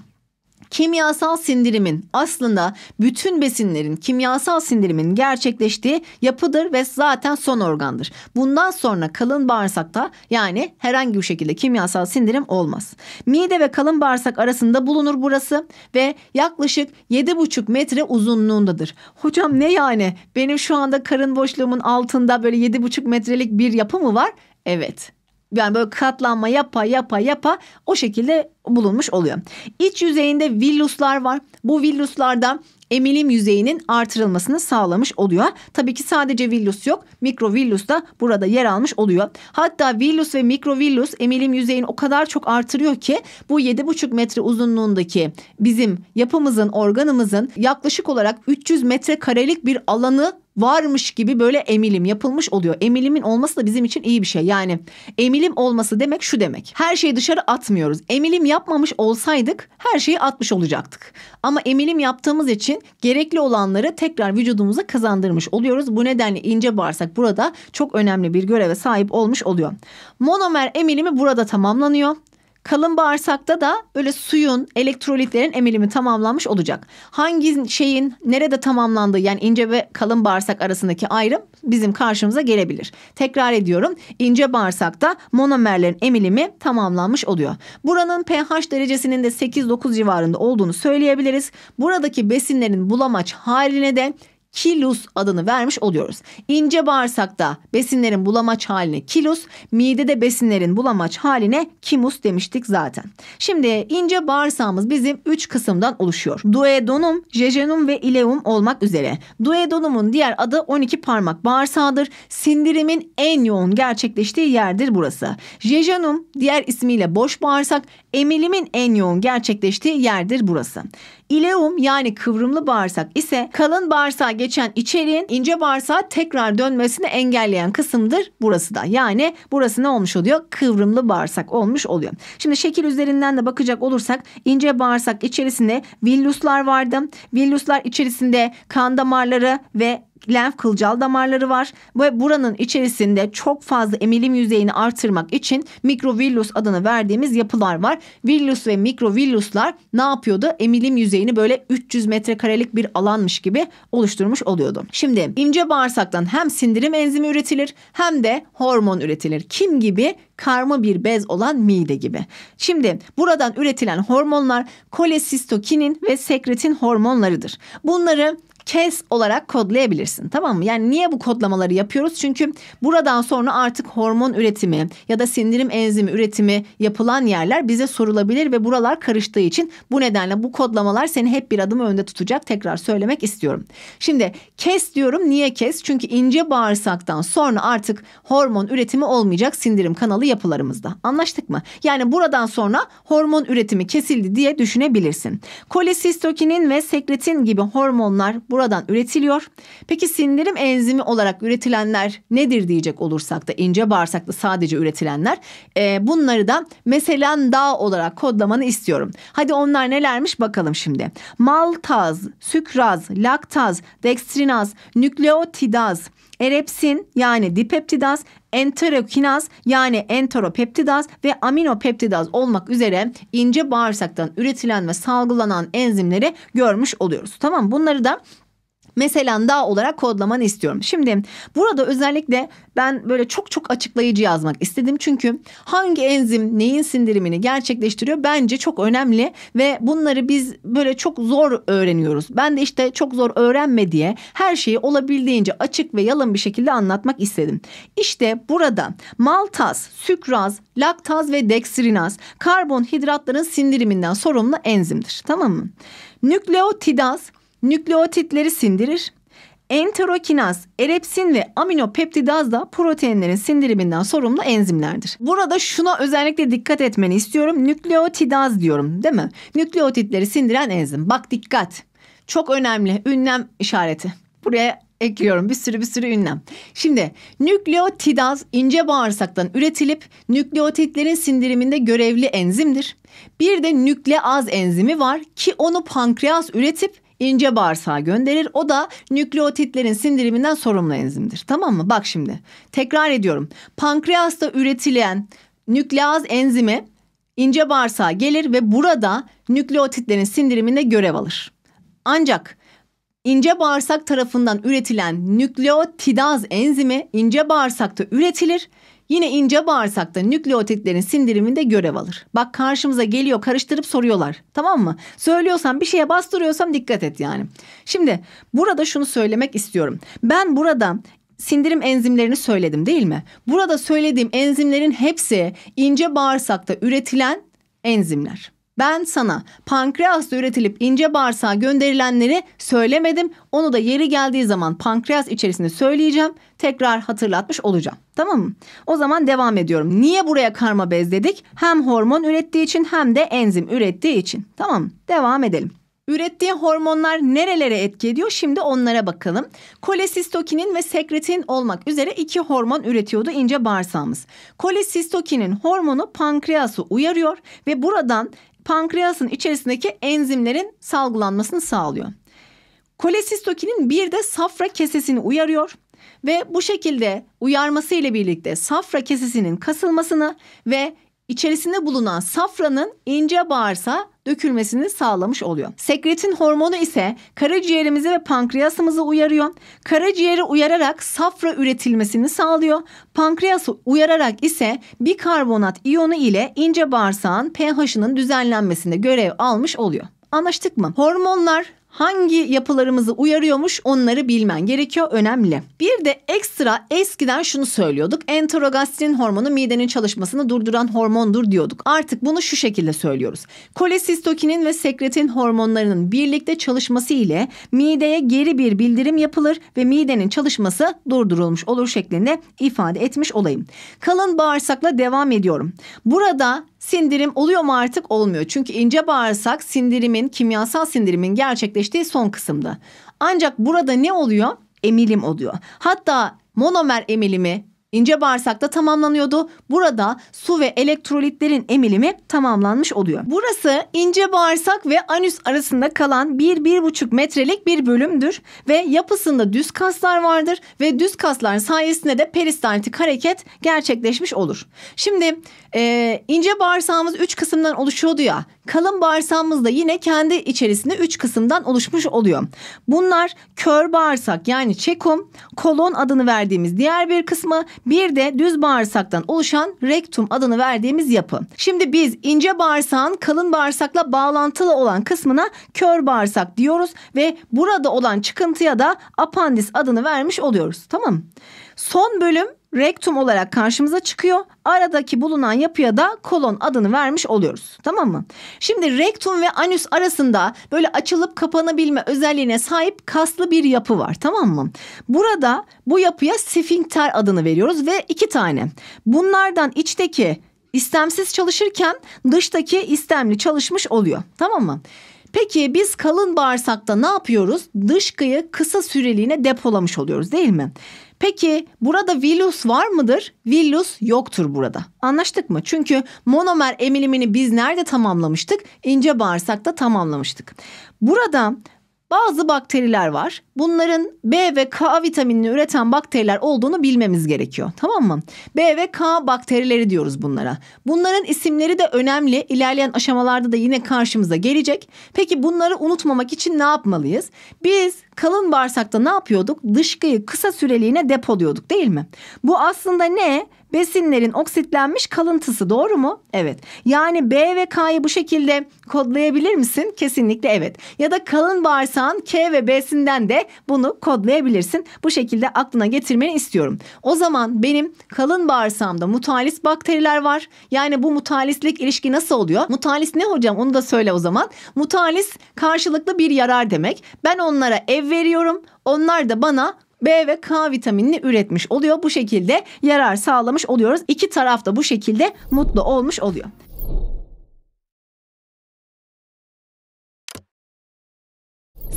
kimyasal sindirimin aslında bütün besinlerin kimyasal sindirimin gerçekleştiği yapıdır ve zaten son organdır. Bundan sonra kalın bağırsakta yani herhangi bir şekilde kimyasal sindirim olmaz. Mide ve kalın bağırsak arasında bulunur burası ve yaklaşık 7,5 metre uzunluğundadır. Hocam ne yani benim şu anda karın boşluğumun altında böyle 7,5 metrelik bir yapı mı var? Evet yani böyle katlanma yapa yapa yapa o şekilde bulunmuş oluyor. İç yüzeyinde villuslar var. Bu villuslarda emilim yüzeyinin artırılmasını sağlamış oluyor. Tabii ki sadece villus yok. Mikrovillus da burada yer almış oluyor. Hatta villus ve mikrovillus emilim yüzeyini o kadar çok artırıyor ki bu 7,5 metre uzunluğundaki bizim yapımızın, organımızın yaklaşık olarak 300 metre karelik bir alanı varmış gibi böyle emilim yapılmış oluyor. Emilimin olması da bizim için iyi bir şey. Yani emilim olması demek şu demek. Her şeyi dışarı atmıyoruz. Emilim yapmamış olsaydık her şeyi atmış olacaktık. Ama emilim yaptığımız için gerekli olanları tekrar vücudumuza kazandırmış oluyoruz. Bu nedenle ince bağırsak burada çok önemli bir göreve sahip olmuş oluyor. Monomer emilimi burada tamamlanıyor. Kalın bağırsakta da böyle suyun, elektrolitlerin emilimi tamamlanmış olacak. Hangi şeyin nerede tamamlandığı yani ince ve kalın bağırsak arasındaki ayrım bizim karşımıza gelebilir. Tekrar ediyorum. ince bağırsakta monomerlerin emilimi tamamlanmış oluyor. Buranın pH derecesinin de 8-9 civarında olduğunu söyleyebiliriz. Buradaki besinlerin bulamaç haline de kilus adını vermiş oluyoruz. İnce bağırsakta besinlerin bulamaç haline kilus, midede besinlerin bulamaç haline kimus demiştik zaten. Şimdi ince bağırsağımız bizim 3 kısımdan oluşuyor. Duodenum, jejunum ve ileum olmak üzere. Duodenumun diğer adı 12 parmak bağırsağıdır. Sindirimin en yoğun gerçekleştiği yerdir burası. Jejunum diğer ismiyle boş bağırsak, emilimin en yoğun gerçekleştiği yerdir burası. İleum yani kıvrımlı bağırsak ise kalın bağırsağa geçen içeriğin ince bağırsağa tekrar dönmesini engelleyen kısımdır burası da. Yani burası ne olmuş oluyor? Kıvrımlı bağırsak olmuş oluyor. Şimdi şekil üzerinden de bakacak olursak ince bağırsak içerisinde villuslar vardı. Villuslar içerisinde kan damarları ve lenf kılcal damarları var ve buranın içerisinde çok fazla emilim yüzeyini artırmak için mikrovillus adını verdiğimiz yapılar var. Villus ve mikrovilluslar ne yapıyordu? Emilim yüzeyini böyle 300 metrekarelik bir alanmış gibi oluşturmuş oluyordu. Şimdi ince bağırsaktan hem sindirim enzimi üretilir hem de hormon üretilir. Kim gibi? karma bir bez olan mide gibi. Şimdi buradan üretilen hormonlar kolesistokinin ve sekretin hormonlarıdır. Bunları chess olarak kodlayabilirsin tamam mı? Yani niye bu kodlamaları yapıyoruz? Çünkü buradan sonra artık hormon üretimi ya da sindirim enzimi üretimi yapılan yerler bize sorulabilir ve buralar karıştığı için bu nedenle bu kodlamalar seni hep bir adım önde tutacak. Tekrar söylemek istiyorum. Şimdi kes diyorum. Niye kes? Çünkü ince bağırsaktan sonra artık hormon üretimi olmayacak sindirim kanalı yapılarımızda. Anlaştık mı? Yani buradan sonra hormon üretimi kesildi diye düşünebilirsin. kolesistokinin ve sekretin gibi hormonlar burada buradan üretiliyor. Peki sindirim enzimi olarak üretilenler nedir diyecek olursak da ince bağırsaklı sadece üretilenler. E, bunları da meselen dağ olarak kodlamanı istiyorum. Hadi onlar nelermiş bakalım şimdi. Maltaz, sükraz, laktaz, dekstrinaz, nükleotidaz, erepsin yani dipeptidaz, enterokinaz yani enteropeptidaz ve aminopeptidaz olmak üzere ince bağırsaktan üretilen ve salgılanan enzimleri görmüş oluyoruz. Tamam bunları da Mesela da olarak kodlaman istiyorum. Şimdi burada özellikle ben böyle çok çok açıklayıcı yazmak istedim. Çünkü hangi enzim neyin sindirimini gerçekleştiriyor bence çok önemli ve bunları biz böyle çok zor öğreniyoruz. Ben de işte çok zor öğrenme diye her şeyi olabildiğince açık ve yalın bir şekilde anlatmak istedim. İşte burada maltaz, sükraz, laktaz ve dekstrinaz karbonhidratların sindiriminden sorumlu enzimdir. Tamam mı? Nükleotidaz nükleotitleri sindirir. Enterokinaz, erepsin ve aminopeptidaz da proteinlerin sindiriminden sorumlu enzimlerdir. Burada şuna özellikle dikkat etmeni istiyorum. Nükleotidaz diyorum değil mi? Nükleotitleri sindiren enzim. Bak dikkat. Çok önemli. Ünlem işareti. Buraya ekliyorum bir sürü bir sürü ünlem. Şimdi nükleotidaz ince bağırsaktan üretilip nükleotitlerin sindiriminde görevli enzimdir. Bir de nükleaz enzimi var ki onu pankreas üretip ince bağırsağa gönderir. O da nükleotitlerin sindiriminden sorumlu enzimdir. Tamam mı? Bak şimdi. Tekrar ediyorum. Pankreasta üretilen nükleaz enzimi ince bağırsağa gelir ve burada nükleotitlerin sindiriminde görev alır. Ancak ince bağırsak tarafından üretilen nükleotidaz enzimi ince bağırsakta üretilir Yine ince bağırsakta nükleotitlerin sindiriminde görev alır. Bak karşımıza geliyor karıştırıp soruyorlar. Tamam mı? Söylüyorsam bir şeye bastırıyorsam dikkat et yani. Şimdi burada şunu söylemek istiyorum. Ben burada sindirim enzimlerini söyledim değil mi? Burada söylediğim enzimlerin hepsi ince bağırsakta üretilen enzimler. Ben sana pankreasta üretilip ince bağırsağa gönderilenleri söylemedim. Onu da yeri geldiği zaman pankreas içerisinde söyleyeceğim. Tekrar hatırlatmış olacağım. Tamam mı? O zaman devam ediyorum. Niye buraya karma bez dedik? Hem hormon ürettiği için hem de enzim ürettiği için. Tamam Devam edelim. Ürettiği hormonlar nerelere etki ediyor? Şimdi onlara bakalım. Kolesistokinin ve sekretin olmak üzere iki hormon üretiyordu ince bağırsağımız. Kolesistokinin hormonu pankreası uyarıyor ve buradan pankreasın içerisindeki enzimlerin salgılanmasını sağlıyor. Kolesistokinin bir de safra kesesini uyarıyor ve bu şekilde uyarması ile birlikte safra kesesinin kasılmasını ve içerisinde bulunan safranın ince bağırsa dökülmesini sağlamış oluyor. Sekretin hormonu ise karaciğerimizi ve pankreasımızı uyarıyor. Karaciğeri uyararak safra üretilmesini sağlıyor. Pankreası uyararak ise bikarbonat iyonu ile ince bağırsağın pH'ının düzenlenmesinde görev almış oluyor. Anlaştık mı? Hormonlar hangi yapılarımızı uyarıyormuş onları bilmen gerekiyor önemli. Bir de ekstra eskiden şunu söylüyorduk. Enterogastrin hormonu midenin çalışmasını durduran hormondur diyorduk. Artık bunu şu şekilde söylüyoruz. Kolesistokinin ve sekretin hormonlarının birlikte çalışması ile mideye geri bir bildirim yapılır ve midenin çalışması durdurulmuş olur şeklinde ifade etmiş olayım. Kalın bağırsakla devam ediyorum. Burada Sindirim oluyor mu artık? Olmuyor. Çünkü ince bağırsak sindirimin, kimyasal sindirimin gerçekleştiği son kısımda. Ancak burada ne oluyor? Emilim oluyor. Hatta monomer emilimi ince bağırsakta tamamlanıyordu. Burada su ve elektrolitlerin emilimi tamamlanmış oluyor. Burası ince bağırsak ve anüs arasında kalan 1-1,5 metrelik bir bölümdür ve yapısında düz kaslar vardır ve düz kaslar sayesinde de peristaltik hareket gerçekleşmiş olur. Şimdi ee, ince bağırsağımız üç kısımdan oluşuyordu ya. Kalın bağırsağımız da yine kendi içerisinde üç kısımdan oluşmuş oluyor. Bunlar kör bağırsak yani çekum, kolon adını verdiğimiz diğer bir kısmı, bir de düz bağırsaktan oluşan rektum adını verdiğimiz yapı. Şimdi biz ince bağırsağın kalın bağırsakla bağlantılı olan kısmına kör bağırsak diyoruz ve burada olan çıkıntıya da apandis adını vermiş oluyoruz. Tamam? Son bölüm rektum olarak karşımıza çıkıyor. Aradaki bulunan yapıya da kolon adını vermiş oluyoruz. Tamam mı? Şimdi rektum ve anüs arasında böyle açılıp kapanabilme özelliğine sahip kaslı bir yapı var. Tamam mı? Burada bu yapıya sfinkter adını veriyoruz ve iki tane. Bunlardan içteki istemsiz çalışırken dıştaki istemli çalışmış oluyor. Tamam mı? Peki biz kalın bağırsakta ne yapıyoruz? Dışkıyı kısa süreliğine depolamış oluyoruz değil mi? Peki burada villus var mıdır? Villus yoktur burada. Anlaştık mı? Çünkü monomer emilimini biz nerede tamamlamıştık? İnce bağırsakta tamamlamıştık. Burada bazı bakteriler var. Bunların B ve K vitaminini üreten bakteriler olduğunu bilmemiz gerekiyor. Tamam mı? B ve K bakterileri diyoruz bunlara. Bunların isimleri de önemli. İlerleyen aşamalarda da yine karşımıza gelecek. Peki bunları unutmamak için ne yapmalıyız? Biz kalın bağırsakta ne yapıyorduk? Dışkıyı kısa süreliğine depoluyorduk değil mi? Bu aslında ne? Besinlerin oksitlenmiş kalıntısı doğru mu? Evet. Yani B ve K'yı bu şekilde kodlayabilir misin? Kesinlikle evet. Ya da kalın bağırsağın K ve B'sinden de bunu kodlayabilirsin. Bu şekilde aklına getirmeni istiyorum. O zaman benim kalın bağırsağımda mutalis bakteriler var. Yani bu mutalislik ilişki nasıl oluyor? Mutalis ne hocam onu da söyle o zaman. Mutalis karşılıklı bir yarar demek. Ben onlara ev veriyorum. Onlar da bana B ve K vitaminini üretmiş oluyor. Bu şekilde yarar sağlamış oluyoruz. İki taraf da bu şekilde mutlu olmuş oluyor.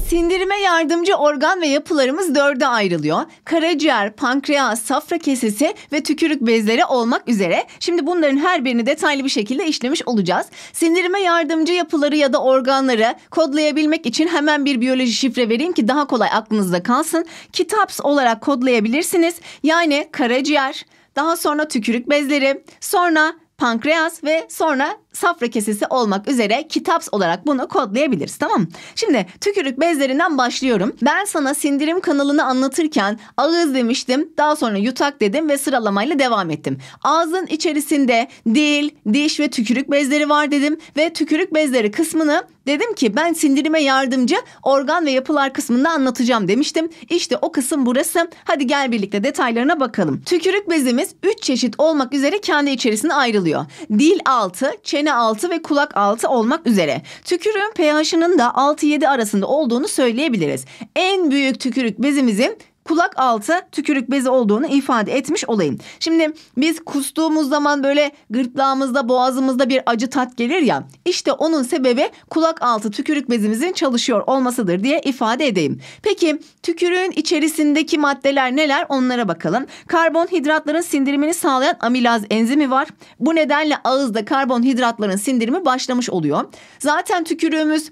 Sindirime yardımcı organ ve yapılarımız dörde ayrılıyor. Karaciğer, pankreas, safra kesesi ve tükürük bezleri olmak üzere. Şimdi bunların her birini detaylı bir şekilde işlemiş olacağız. Sindirime yardımcı yapıları ya da organları kodlayabilmek için hemen bir biyoloji şifre vereyim ki daha kolay aklınızda kalsın. Kitaps olarak kodlayabilirsiniz. Yani karaciğer, daha sonra tükürük bezleri, sonra pankreas ve sonra safra kesesi olmak üzere kitaps olarak bunu kodlayabiliriz tamam mı? Şimdi tükürük bezlerinden başlıyorum. Ben sana sindirim kanalını anlatırken ağız demiştim daha sonra yutak dedim ve sıralamayla devam ettim. Ağzın içerisinde dil, diş ve tükürük bezleri var dedim ve tükürük bezleri kısmını dedim ki ben sindirime yardımcı organ ve yapılar kısmında anlatacağım demiştim. İşte o kısım burası. Hadi gel birlikte detaylarına bakalım. Tükürük bezimiz 3 çeşit olmak üzere kendi içerisine ayrılıyor. Dil altı, çene çene altı ve kulak altı olmak üzere. Tükürüğün pH'ının da 6-7 arasında olduğunu söyleyebiliriz. En büyük tükürük bezimizin kulak altı tükürük bezi olduğunu ifade etmiş olayım. Şimdi biz kustuğumuz zaman böyle gırtlağımızda boğazımızda bir acı tat gelir ya işte onun sebebi kulak altı tükürük bezimizin çalışıyor olmasıdır diye ifade edeyim. Peki tükürüğün içerisindeki maddeler neler onlara bakalım. Karbonhidratların sindirimini sağlayan amilaz enzimi var. Bu nedenle ağızda karbonhidratların sindirimi başlamış oluyor. Zaten tükürüğümüz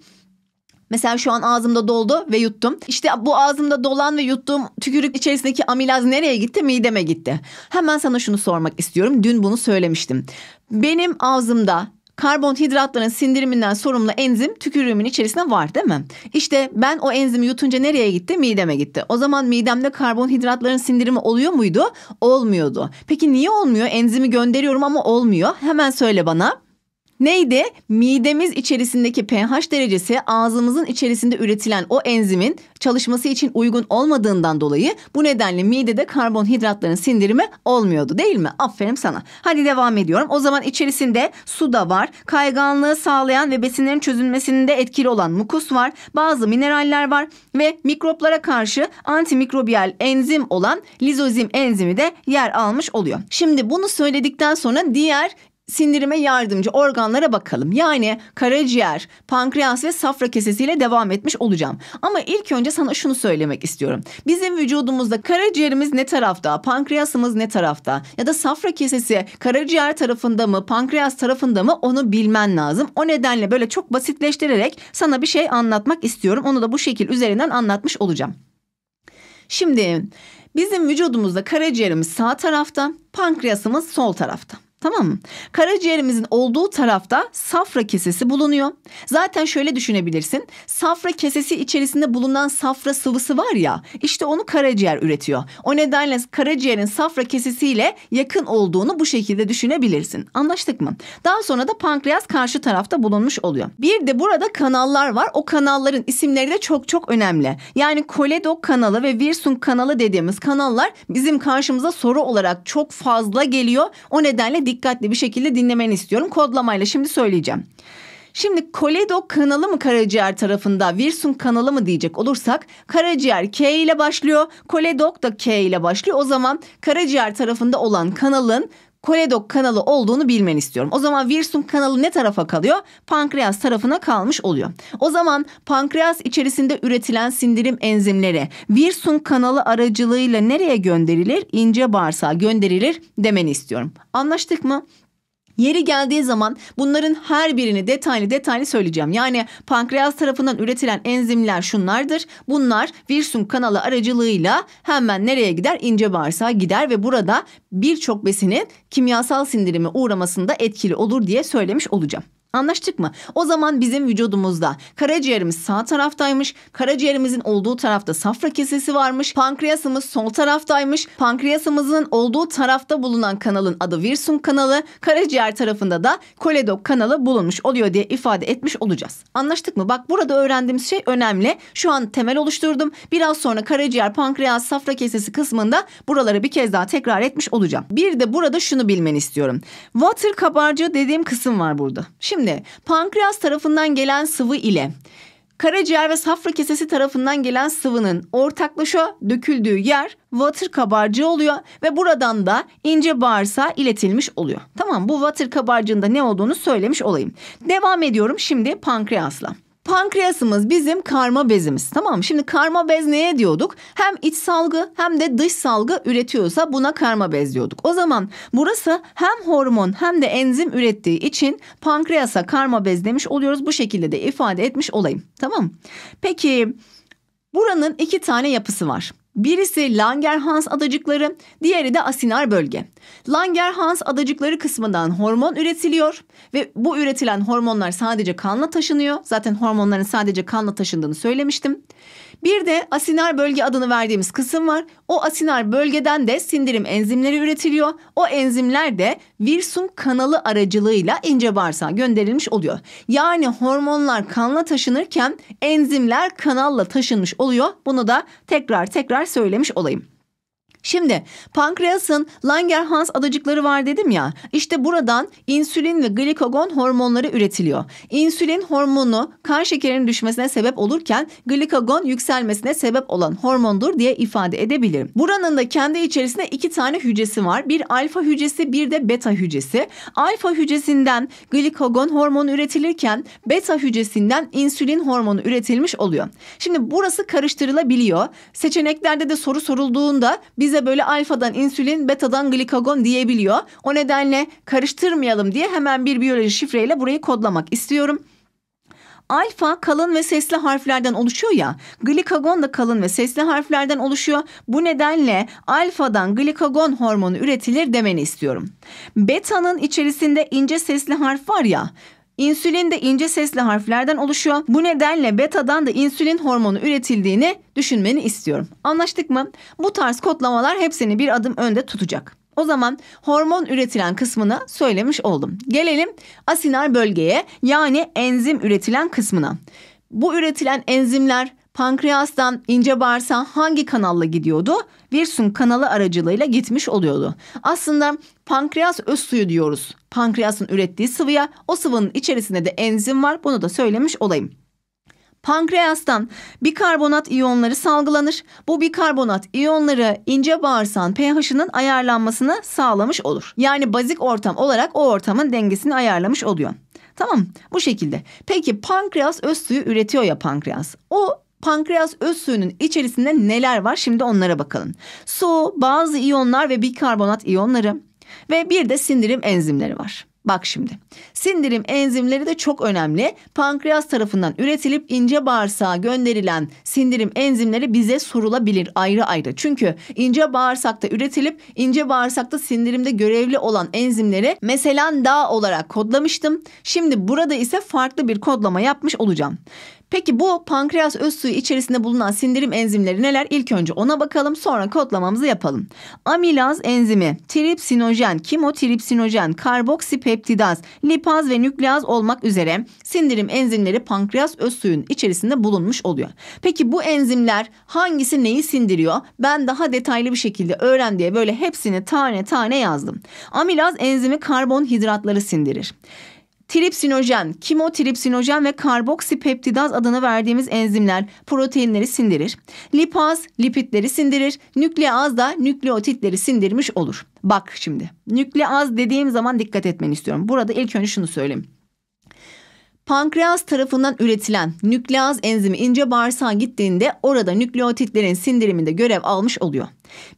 Mesela şu an ağzımda doldu ve yuttum. İşte bu ağzımda dolan ve yuttuğum tükürük içerisindeki amilaz nereye gitti? Mideme gitti. Hemen sana şunu sormak istiyorum. Dün bunu söylemiştim. Benim ağzımda karbonhidratların sindiriminden sorumlu enzim tükürüğümün içerisinde var değil mi? İşte ben o enzimi yutunca nereye gitti? Mideme gitti. O zaman midemde karbonhidratların sindirimi oluyor muydu? Olmuyordu. Peki niye olmuyor? Enzimi gönderiyorum ama olmuyor. Hemen söyle bana. Neydi? Midemiz içerisindeki pH derecesi ağzımızın içerisinde üretilen o enzimin çalışması için uygun olmadığından dolayı bu nedenle midede karbonhidratların sindirimi olmuyordu değil mi? Aferin sana. Hadi devam ediyorum. O zaman içerisinde su da var. Kayganlığı sağlayan ve besinlerin çözünmesinde etkili olan mukus var. Bazı mineraller var ve mikroplara karşı antimikrobiyal enzim olan lizozim enzimi de yer almış oluyor. Şimdi bunu söyledikten sonra diğer sindirime yardımcı organlara bakalım. Yani karaciğer, pankreas ve safra kesesiyle devam etmiş olacağım. Ama ilk önce sana şunu söylemek istiyorum. Bizim vücudumuzda karaciğerimiz ne tarafta, pankreasımız ne tarafta ya da safra kesesi karaciğer tarafında mı, pankreas tarafında mı onu bilmen lazım. O nedenle böyle çok basitleştirerek sana bir şey anlatmak istiyorum. Onu da bu şekil üzerinden anlatmış olacağım. Şimdi bizim vücudumuzda karaciğerimiz sağ tarafta, pankreasımız sol tarafta. Tamam mı? Karaciğerimizin olduğu tarafta safra kesesi bulunuyor. Zaten şöyle düşünebilirsin. Safra kesesi içerisinde bulunan safra sıvısı var ya işte onu karaciğer üretiyor. O nedenle karaciğerin safra kesesiyle yakın olduğunu bu şekilde düşünebilirsin. Anlaştık mı? Daha sonra da pankreas karşı tarafta bulunmuş oluyor. Bir de burada kanallar var. O kanalların isimleri de çok çok önemli. Yani koledo kanalı ve Virsung kanalı dediğimiz kanallar bizim karşımıza soru olarak çok fazla geliyor. O nedenle dikkatli bir şekilde dinlemeni istiyorum. Kodlamayla şimdi söyleyeceğim. Şimdi koledo kanalı mı karaciğer tarafında Virsun kanalı mı diyecek olursak karaciğer K ile başlıyor. Koledok da K ile başlıyor. O zaman karaciğer tarafında olan kanalın koledok kanalı olduğunu bilmeni istiyorum. O zaman virsum kanalı ne tarafa kalıyor? Pankreas tarafına kalmış oluyor. O zaman pankreas içerisinde üretilen sindirim enzimleri virsum kanalı aracılığıyla nereye gönderilir? İnce bağırsağa gönderilir demeni istiyorum. Anlaştık mı? Yeri geldiği zaman bunların her birini detaylı detaylı söyleyeceğim. Yani pankreas tarafından üretilen enzimler şunlardır. Bunlar Virsung kanalı aracılığıyla hemen nereye gider? İnce bağırsağa gider ve burada birçok besinin kimyasal sindirimi uğramasında etkili olur diye söylemiş olacağım. Anlaştık mı? O zaman bizim vücudumuzda karaciğerimiz sağ taraftaymış, karaciğerimizin olduğu tarafta safra kesesi varmış, pankreasımız sol taraftaymış, pankreasımızın olduğu tarafta bulunan kanalın adı Virsum kanalı, karaciğer tarafında da koledok kanalı bulunmuş oluyor diye ifade etmiş olacağız. Anlaştık mı? Bak burada öğrendiğimiz şey önemli. Şu an temel oluşturdum. Biraz sonra karaciğer, pankreas, safra kesesi kısmında buraları bir kez daha tekrar etmiş olacağım. Bir de burada şunu bilmeni istiyorum. Water kabarcığı dediğim kısım var burada. Şimdi Şimdi pankreas tarafından gelen sıvı ile karaciğer ve safra kesesi tarafından gelen sıvının ortaklaşa döküldüğü yer water kabarcığı oluyor ve buradan da ince bağırsağa iletilmiş oluyor. Tamam bu water kabarcığında ne olduğunu söylemiş olayım. Devam ediyorum şimdi pankreasla. Pankreasımız bizim karma bezimiz tamam mı? Şimdi karma bez neye diyorduk? Hem iç salgı hem de dış salgı üretiyorsa buna karma bez diyorduk. O zaman burası hem hormon hem de enzim ürettiği için pankreasa karma bez demiş oluyoruz. Bu şekilde de ifade etmiş olayım tamam mı? Peki buranın iki tane yapısı var. Birisi Langerhans adacıkları, diğeri de Asinar bölge. Langerhans adacıkları kısmından hormon üretiliyor ve bu üretilen hormonlar sadece kanla taşınıyor. Zaten hormonların sadece kanla taşındığını söylemiştim. Bir de asinar bölge adını verdiğimiz kısım var. O asinar bölgeden de sindirim enzimleri üretiliyor. O enzimler de virsum kanalı aracılığıyla ince bağırsağa gönderilmiş oluyor. Yani hormonlar kanla taşınırken enzimler kanalla taşınmış oluyor. Bunu da tekrar tekrar söylemiş olayım. Şimdi pankreasın Langerhans adacıkları var dedim ya. İşte buradan insülin ve glikagon hormonları üretiliyor. İnsülin hormonu kan şekerinin düşmesine sebep olurken glikagon yükselmesine sebep olan hormondur diye ifade edebilirim. Buranın da kendi içerisinde iki tane hücresi var. Bir alfa hücresi bir de beta hücresi. Alfa hücresinden glikagon hormonu üretilirken beta hücresinden insülin hormonu üretilmiş oluyor. Şimdi burası karıştırılabiliyor. Seçeneklerde de soru sorulduğunda biz bize böyle alfadan insülin, betadan glikagon diyebiliyor. O nedenle karıştırmayalım diye hemen bir biyoloji şifreyle burayı kodlamak istiyorum. Alfa kalın ve sesli harflerden oluşuyor ya. Glikagon da kalın ve sesli harflerden oluşuyor. Bu nedenle alfadan glikagon hormonu üretilir demeni istiyorum. Beta'nın içerisinde ince sesli harf var ya. İnsülin de ince sesli harflerden oluşuyor. Bu nedenle betadan da insülin hormonu üretildiğini düşünmeni istiyorum. Anlaştık mı? Bu tarz kodlamalar hepsini bir adım önde tutacak. O zaman hormon üretilen kısmını söylemiş oldum. Gelelim asinar bölgeye yani enzim üretilen kısmına. Bu üretilen enzimler pankreastan ince bağırsağa hangi kanalla gidiyordu? Virsun kanalı aracılığıyla gitmiş oluyordu. Aslında pankreas öz suyu diyoruz. Pankreasın ürettiği sıvıya o sıvının içerisinde de enzim var. Bunu da söylemiş olayım. Pankreastan bikarbonat iyonları salgılanır. Bu bikarbonat iyonları ince bağırsağın pH'ının ayarlanmasını sağlamış olur. Yani bazik ortam olarak o ortamın dengesini ayarlamış oluyor. Tamam bu şekilde. Peki pankreas öz suyu üretiyor ya pankreas. O Pankreas öz suyunun içerisinde neler var şimdi onlara bakalım. Su, bazı iyonlar ve bikarbonat iyonları ve bir de sindirim enzimleri var. Bak şimdi sindirim enzimleri de çok önemli. Pankreas tarafından üretilip ince bağırsağa gönderilen sindirim enzimleri bize sorulabilir ayrı ayrı. Çünkü ince bağırsakta üretilip ince bağırsakta sindirimde görevli olan enzimleri mesela DA olarak kodlamıştım. Şimdi burada ise farklı bir kodlama yapmış olacağım. Peki bu pankreas öz suyu içerisinde bulunan sindirim enzimleri neler? İlk önce ona bakalım sonra kodlamamızı yapalım. Amilaz enzimi, tripsinojen, kimotripsinojen, karboksipeptidaz, lipaz ve nükleaz olmak üzere sindirim enzimleri pankreas öz suyun içerisinde bulunmuş oluyor. Peki bu enzimler hangisi neyi sindiriyor? Ben daha detaylı bir şekilde öğren diye böyle hepsini tane tane yazdım. Amilaz enzimi karbonhidratları sindirir. Tripsinojen, kimotripsinojen ve karboksipeptidaz adını verdiğimiz enzimler proteinleri sindirir. Lipaz lipitleri sindirir. Nükleaz da nükleotitleri sindirmiş olur. Bak şimdi nükleaz dediğim zaman dikkat etmeni istiyorum. Burada ilk önce şunu söyleyeyim. Pankreas tarafından üretilen nükleaz enzimi ince bağırsağa gittiğinde orada nükleotitlerin sindiriminde görev almış oluyor.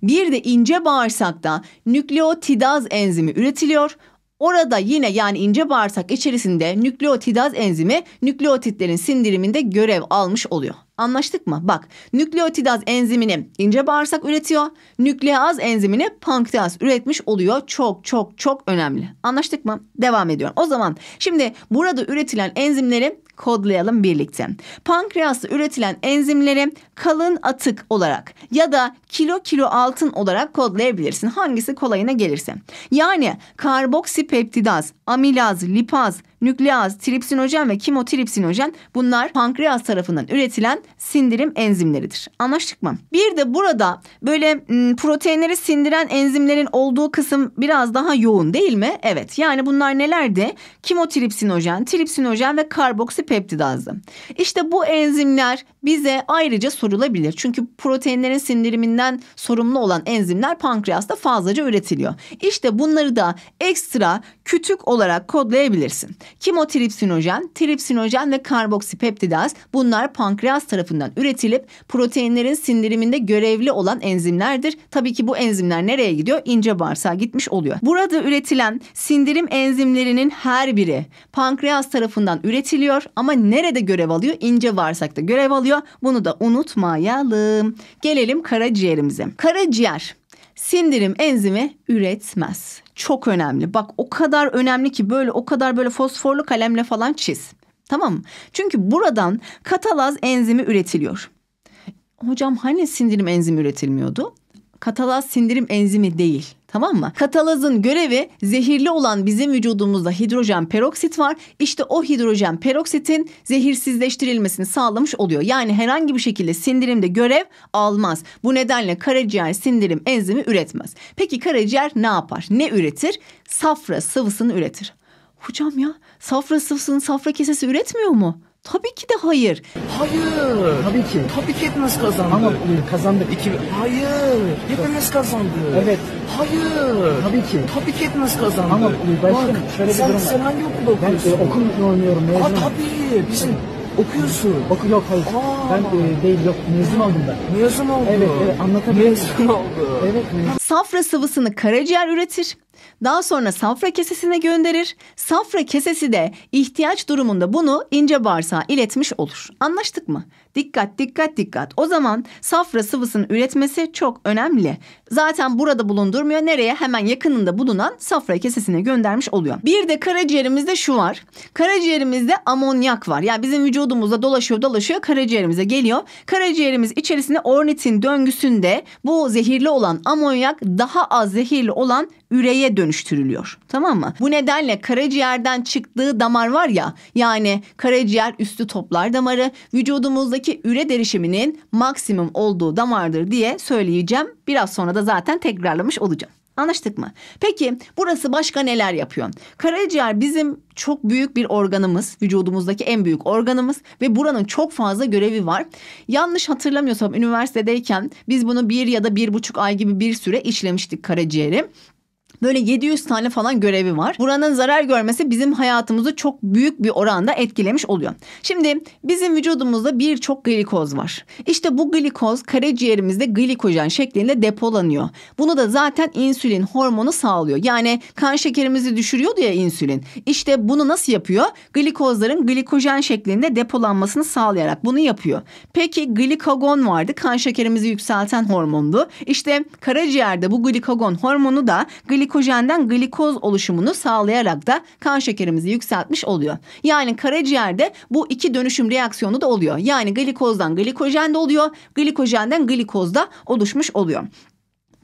Bir de ince bağırsakta nükleotidaz enzimi üretiliyor. Orada yine yani ince bağırsak içerisinde nükleotidaz enzimi nükleotitlerin sindiriminde görev almış oluyor. Anlaştık mı? Bak nükleotidaz enzimini ince bağırsak üretiyor. Nükleaz enzimini pankreas üretmiş oluyor. Çok çok çok önemli. Anlaştık mı? Devam ediyorum. O zaman şimdi burada üretilen enzimleri kodlayalım birlikte. Pankreas'ta üretilen enzimleri kalın atık olarak ya da kilo kilo altın olarak kodlayabilirsin. Hangisi kolayına gelirse. Yani karboksipeptidaz, amilaz, lipaz, nükleaz, tripsinojen ve kimotripsinojen bunlar pankreas tarafından üretilen sindirim enzimleridir. Anlaştık mı? Bir de burada böyle proteinleri sindiren enzimlerin olduğu kısım biraz daha yoğun değil mi? Evet. Yani bunlar nelerdi? Kimotripsinojen, tripsinojen ve karboksipeptidazdı. İşte bu enzimler bize ayrıca sorulabilir. Çünkü proteinlerin sindiriminden sorumlu olan enzimler pankreasta fazlaca üretiliyor. İşte bunları da ekstra kütük olarak kodlayabilirsin. Kimotripsinojen, tripsinojen ve karboksipeptidaz bunlar pankreas tarafından üretilip proteinlerin sindiriminde görevli olan enzimlerdir. Tabii ki bu enzimler nereye gidiyor? İnce bağırsağa gitmiş oluyor. Burada üretilen sindirim enzimlerinin her biri pankreas tarafından üretiliyor ama nerede görev alıyor? İnce bağırsakta görev alıyor. Bunu da unutmayalım. Gelelim karaciğerimize. Karaciğer sindirim enzimi üretmez çok önemli. Bak o kadar önemli ki böyle o kadar böyle fosforlu kalemle falan çiz. Tamam mı? Çünkü buradan katalaz enzimi üretiliyor. Hocam hani sindirim enzimi üretilmiyordu? katalaz sindirim enzimi değil. Tamam mı? Katalazın görevi zehirli olan bizim vücudumuzda hidrojen peroksit var. İşte o hidrojen peroksitin zehirsizleştirilmesini sağlamış oluyor. Yani herhangi bir şekilde sindirimde görev almaz. Bu nedenle karaciğer sindirim enzimi üretmez. Peki karaciğer ne yapar? Ne üretir? Safra sıvısını üretir. Hocam ya safra sıvısının safra kesesi üretmiyor mu? Tabii ki de hayır. Hayır. Tabii ki. Tabii ki hepimiz kazandık. Ama kazandık. İki... Hayır. Hepimiz kazandık. Evet. Hayır. Tabii ki. Tabii ki hepimiz kazandık. Ama başkanım Bak, şöyle bir sen, durum Sen hangi okulda okuyorsun? Ben e, okul oynuyorum Aa, tabii. Bizim Okuyorsun. Oku yok hayır. Aa. Ben e, değil yok mezun oldum ben. Mezun oldum. Evet, evet anlatabilirim. Mezun oldum. Evet mezun. Safra sıvısını karaciğer üretir. Daha sonra safra kesesine gönderir. Safra kesesi de ihtiyaç durumunda bunu ince bağırsağa iletmiş olur. Anlaştık mı? Dikkat dikkat dikkat. O zaman safra sıvısının üretmesi çok önemli. Zaten burada bulundurmuyor. Nereye? Hemen yakınında bulunan safra kesesine göndermiş oluyor. Bir de karaciğerimizde şu var. Karaciğerimizde amonyak var. Yani bizim vücudumuzda dolaşıyor dolaşıyor karaciğerimize geliyor. Karaciğerimiz içerisinde ornitin döngüsünde bu zehirli olan amonyak daha az zehirli olan üreye dönüştürülüyor. Tamam mı? Bu nedenle karaciğerden çıktığı damar var ya yani karaciğer üstü toplar damarı vücudumuzdaki üre derişiminin maksimum olduğu damardır diye söyleyeceğim. Biraz sonra da zaten tekrarlamış olacağım. Anlaştık mı? Peki burası başka neler yapıyor? Karaciğer bizim çok büyük bir organımız. Vücudumuzdaki en büyük organımız ve buranın çok fazla görevi var. Yanlış hatırlamıyorsam üniversitedeyken biz bunu bir ya da bir buçuk ay gibi bir süre işlemiştik karaciğeri. Böyle 700 tane falan görevi var. Buranın zarar görmesi bizim hayatımızı çok büyük bir oranda etkilemiş oluyor. Şimdi bizim vücudumuzda birçok glikoz var. İşte bu glikoz karaciğerimizde glikojen şeklinde depolanıyor. Bunu da zaten insülin hormonu sağlıyor. Yani kan şekerimizi düşürüyordu ya insülin. İşte bunu nasıl yapıyor? Glikozların glikojen şeklinde depolanmasını sağlayarak bunu yapıyor. Peki glikagon vardı. Kan şekerimizi yükselten hormondu. İşte karaciğerde bu glikagon hormonu da glikoz glikojenden glikoz oluşumunu sağlayarak da kan şekerimizi yükseltmiş oluyor. Yani karaciğerde bu iki dönüşüm reaksiyonu da oluyor. Yani glikozdan glikojen de oluyor, glikojenden glikoz da oluşmuş oluyor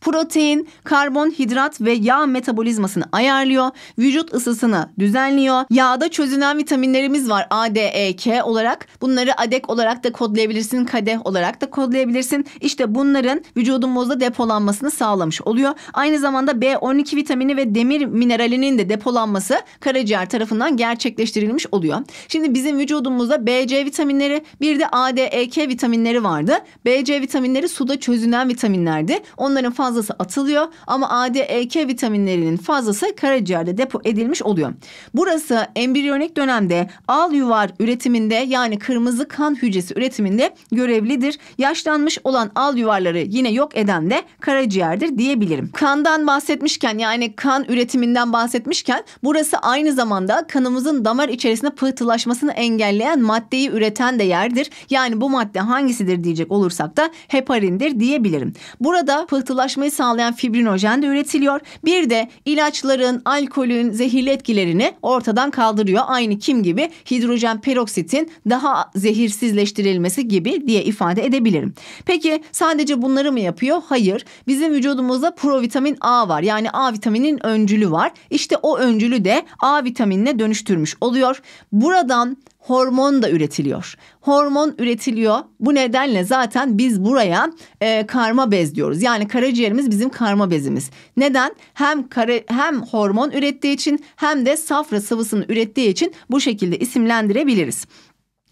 protein, karbonhidrat ve yağ metabolizmasını ayarlıyor. Vücut ısısını düzenliyor. Yağda çözünen vitaminlerimiz var A, D, E, K olarak. Bunları adek olarak da kodlayabilirsin, kadeh olarak da kodlayabilirsin. İşte bunların vücudumuzda depolanmasını sağlamış oluyor. Aynı zamanda B12 vitamini ve demir mineralinin de depolanması karaciğer tarafından gerçekleştirilmiş oluyor. Şimdi bizim vücudumuzda BC vitaminleri bir de A, D, E, K vitaminleri vardı. BC vitaminleri suda çözünen vitaminlerdi. Onların fazla fazlası atılıyor ama ADEK vitaminlerinin fazlası karaciğerde depo edilmiş oluyor. Burası embriyonik dönemde al yuvar üretiminde yani kırmızı kan hücresi üretiminde görevlidir. Yaşlanmış olan al yuvarları yine yok eden de karaciğerdir diyebilirim. Kandan bahsetmişken yani kan üretiminden bahsetmişken burası aynı zamanda kanımızın damar içerisinde pıhtılaşmasını engelleyen maddeyi üreten de yerdir. Yani bu madde hangisidir diyecek olursak da heparindir diyebilirim. Burada pıhtılaşma çalışmayı sağlayan fibrinojen de üretiliyor. Bir de ilaçların, alkolün zehirli etkilerini ortadan kaldırıyor. Aynı kim gibi hidrojen peroksitin daha zehirsizleştirilmesi gibi diye ifade edebilirim. Peki sadece bunları mı yapıyor? Hayır. Bizim vücudumuzda provitamin A var. Yani A vitaminin öncülü var. İşte o öncülü de A vitaminine dönüştürmüş oluyor. Buradan hormon da üretiliyor. Hormon üretiliyor. Bu nedenle zaten biz buraya e, karma bez diyoruz. Yani karaciğerimiz bizim karma bezimiz. Neden? Hem kara, hem hormon ürettiği için hem de safra sıvısını ürettiği için bu şekilde isimlendirebiliriz.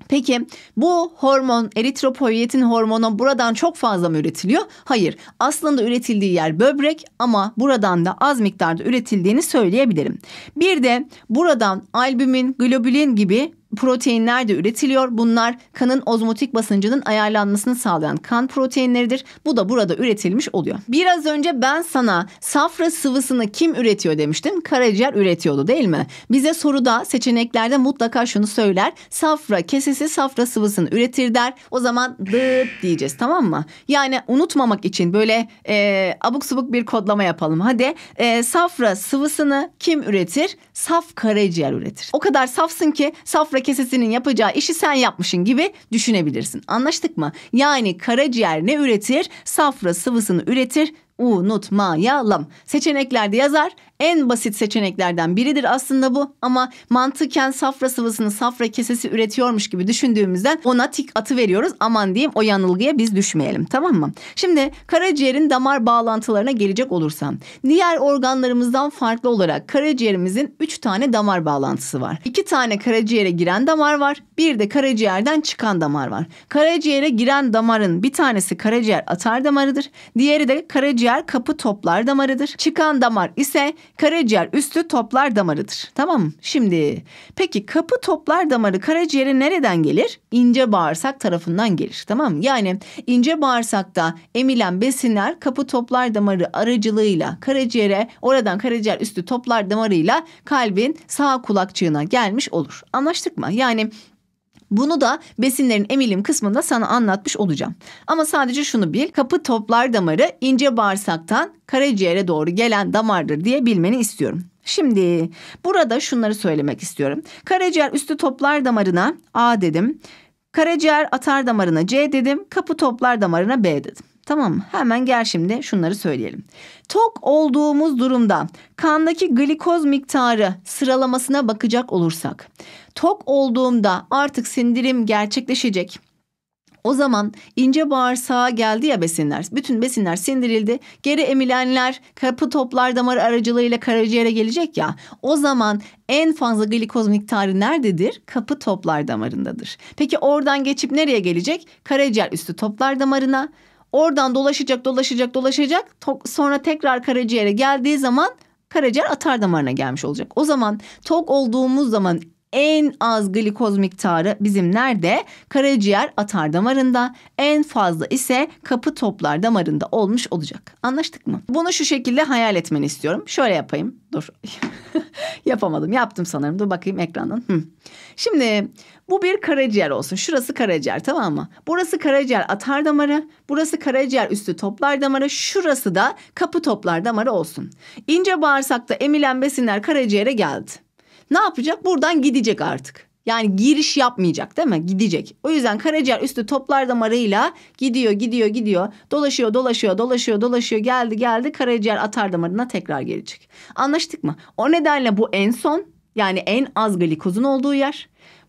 Peki bu hormon eritropoyetin hormonu buradan çok fazla mı üretiliyor? Hayır. Aslında üretildiği yer böbrek ama buradan da az miktarda üretildiğini söyleyebilirim. Bir de buradan albümin, globulin gibi proteinler de üretiliyor. Bunlar kanın ozmotik basıncının ayarlanmasını sağlayan kan proteinleridir. Bu da burada üretilmiş oluyor. Biraz önce ben sana safra sıvısını kim üretiyor demiştim. Karaciğer üretiyordu değil mi? Bize soruda seçeneklerde mutlaka şunu söyler. Safra kesesi safra sıvısını üretir der. O zaman dıt diyeceğiz tamam mı? Yani unutmamak için böyle e, abuk subuk bir kodlama yapalım. Hadi e, safra sıvısını kim üretir? Saf karaciğer üretir. O kadar safsın ki safra safra kesesinin yapacağı işi sen yapmışın gibi düşünebilirsin. Anlaştık mı? Yani karaciğer ne üretir? Safra sıvısını üretir. Unutmayalım. Seçeneklerde yazar en basit seçeneklerden biridir aslında bu ama mantıken safra sıvısını safra kesesi üretiyormuş gibi düşündüğümüzden ona tik atı veriyoruz. Aman diyeyim o yanılgıya biz düşmeyelim tamam mı? Şimdi karaciğerin damar bağlantılarına gelecek olursam diğer organlarımızdan farklı olarak karaciğerimizin 3 tane damar bağlantısı var. 2 tane karaciğere giren damar var. Bir de karaciğerden çıkan damar var. Karaciğere giren damarın bir tanesi karaciğer atar damarıdır. Diğeri de karaciğer kapı toplar damarıdır. Çıkan damar ise karaciğer üstü toplar damarıdır. Tamam mı? Şimdi peki kapı toplar damarı karaciğere nereden gelir? İnce bağırsak tarafından gelir. Tamam mı? Yani ince bağırsakta emilen besinler kapı toplar damarı aracılığıyla karaciğere oradan karaciğer üstü toplar damarıyla kalbin sağ kulakçığına gelmiş olur. Anlaştık mı? Yani bunu da besinlerin emilim kısmında sana anlatmış olacağım. Ama sadece şunu bil. Kapı toplar damarı ince bağırsaktan karaciğere doğru gelen damardır diye bilmeni istiyorum. Şimdi burada şunları söylemek istiyorum. Karaciğer üstü toplar damarına A dedim. Karaciğer atar damarına C dedim. Kapı toplar damarına B dedim. Tamam mı? Hemen gel şimdi şunları söyleyelim. Tok olduğumuz durumda kandaki glikoz miktarı sıralamasına bakacak olursak tok olduğumda artık sindirim gerçekleşecek. O zaman ince bağırsağa geldi ya besinler. Bütün besinler sindirildi. Geri emilenler kapı toplar damarı aracılığıyla karaciğere gelecek ya. O zaman en fazla glikoz miktarı nerededir? Kapı toplar damarındadır. Peki oradan geçip nereye gelecek? Karaciğer üstü toplar damarına. Oradan dolaşacak, dolaşacak, dolaşacak. Sonra tekrar karaciğere geldiği zaman karaciğer atar damarına gelmiş olacak. O zaman tok olduğumuz zaman en az glikoz miktarı bizim nerede? Karaciğer atar damarında, en fazla ise kapı toplar damarında olmuş olacak. Anlaştık mı? Bunu şu şekilde hayal etmeni istiyorum. Şöyle yapayım. Dur. Yapamadım. Yaptım sanırım. Dur bakayım ekrandan. Şimdi bu bir karaciğer olsun. Şurası karaciğer tamam mı? Burası karaciğer atar damarı. Burası karaciğer üstü toplar damarı. Şurası da kapı toplar damarı olsun. İnce bağırsakta emilen besinler karaciğere geldi. Ne yapacak? Buradan gidecek artık. Yani giriş yapmayacak değil mi? Gidecek. O yüzden karaciğer üstü toplar damarıyla gidiyor, gidiyor, gidiyor. Dolaşıyor, dolaşıyor, dolaşıyor, dolaşıyor. Geldi, geldi. Karaciğer atar damarına tekrar gelecek. Anlaştık mı? O nedenle bu en son yani en az glikozun olduğu yer.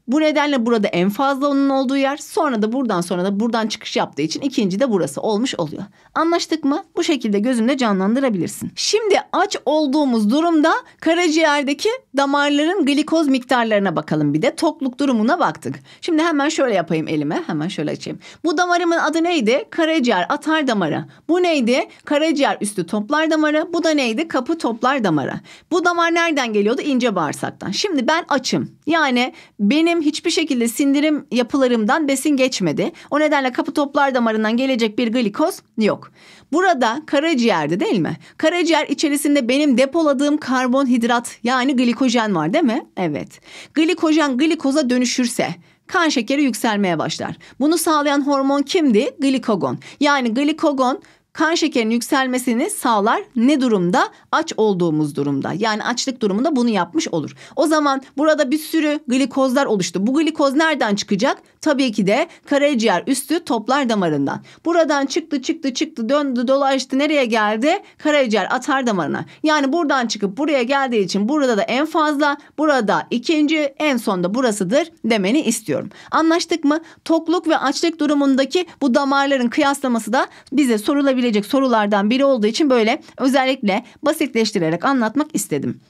Bu nedenle burada en fazla onun olduğu yer sonra da buradan sonra da buradan çıkış yaptığı için ikinci de burası olmuş oluyor. Anlaştık mı? Bu şekilde gözünde canlandırabilirsin. Şimdi aç olduğumuz durumda karaciğerdeki damarların glikoz miktarlarına bakalım bir de tokluk durumuna baktık. Şimdi hemen şöyle yapayım elime hemen şöyle açayım. Bu damarımın adı neydi? Karaciğer atar damarı. Bu neydi? Karaciğer üstü toplar damarı. Bu da neydi? Kapı toplar damarı. Bu damar nereden geliyordu? İnce bağırsaktan. Şimdi ben açım. Yani benim benim hiçbir şekilde sindirim yapılarımdan besin geçmedi. O nedenle kapı toplar damarından gelecek bir glikoz yok. Burada karaciğerde değil mi? Karaciğer içerisinde benim depoladığım karbonhidrat yani glikojen var değil mi? Evet. Glikojen glikoza dönüşürse kan şekeri yükselmeye başlar. Bunu sağlayan hormon kimdi? Glikogon. Yani glikogon kan şekerinin yükselmesini sağlar. Ne durumda? Aç olduğumuz durumda. Yani açlık durumunda bunu yapmış olur. O zaman burada bir sürü glikozlar oluştu. Bu glikoz nereden çıkacak? Tabii ki de karaciğer üstü toplar damarından. Buradan çıktı çıktı çıktı döndü dolaştı nereye geldi? Karaciğer atar damarına. Yani buradan çıkıp buraya geldiği için burada da en fazla burada ikinci en sonda burasıdır demeni istiyorum. Anlaştık mı? Tokluk ve açlık durumundaki bu damarların kıyaslaması da bize sorulabilecek sorulardan biri olduğu için böyle özellikle basitleştirerek anlatmak istedim.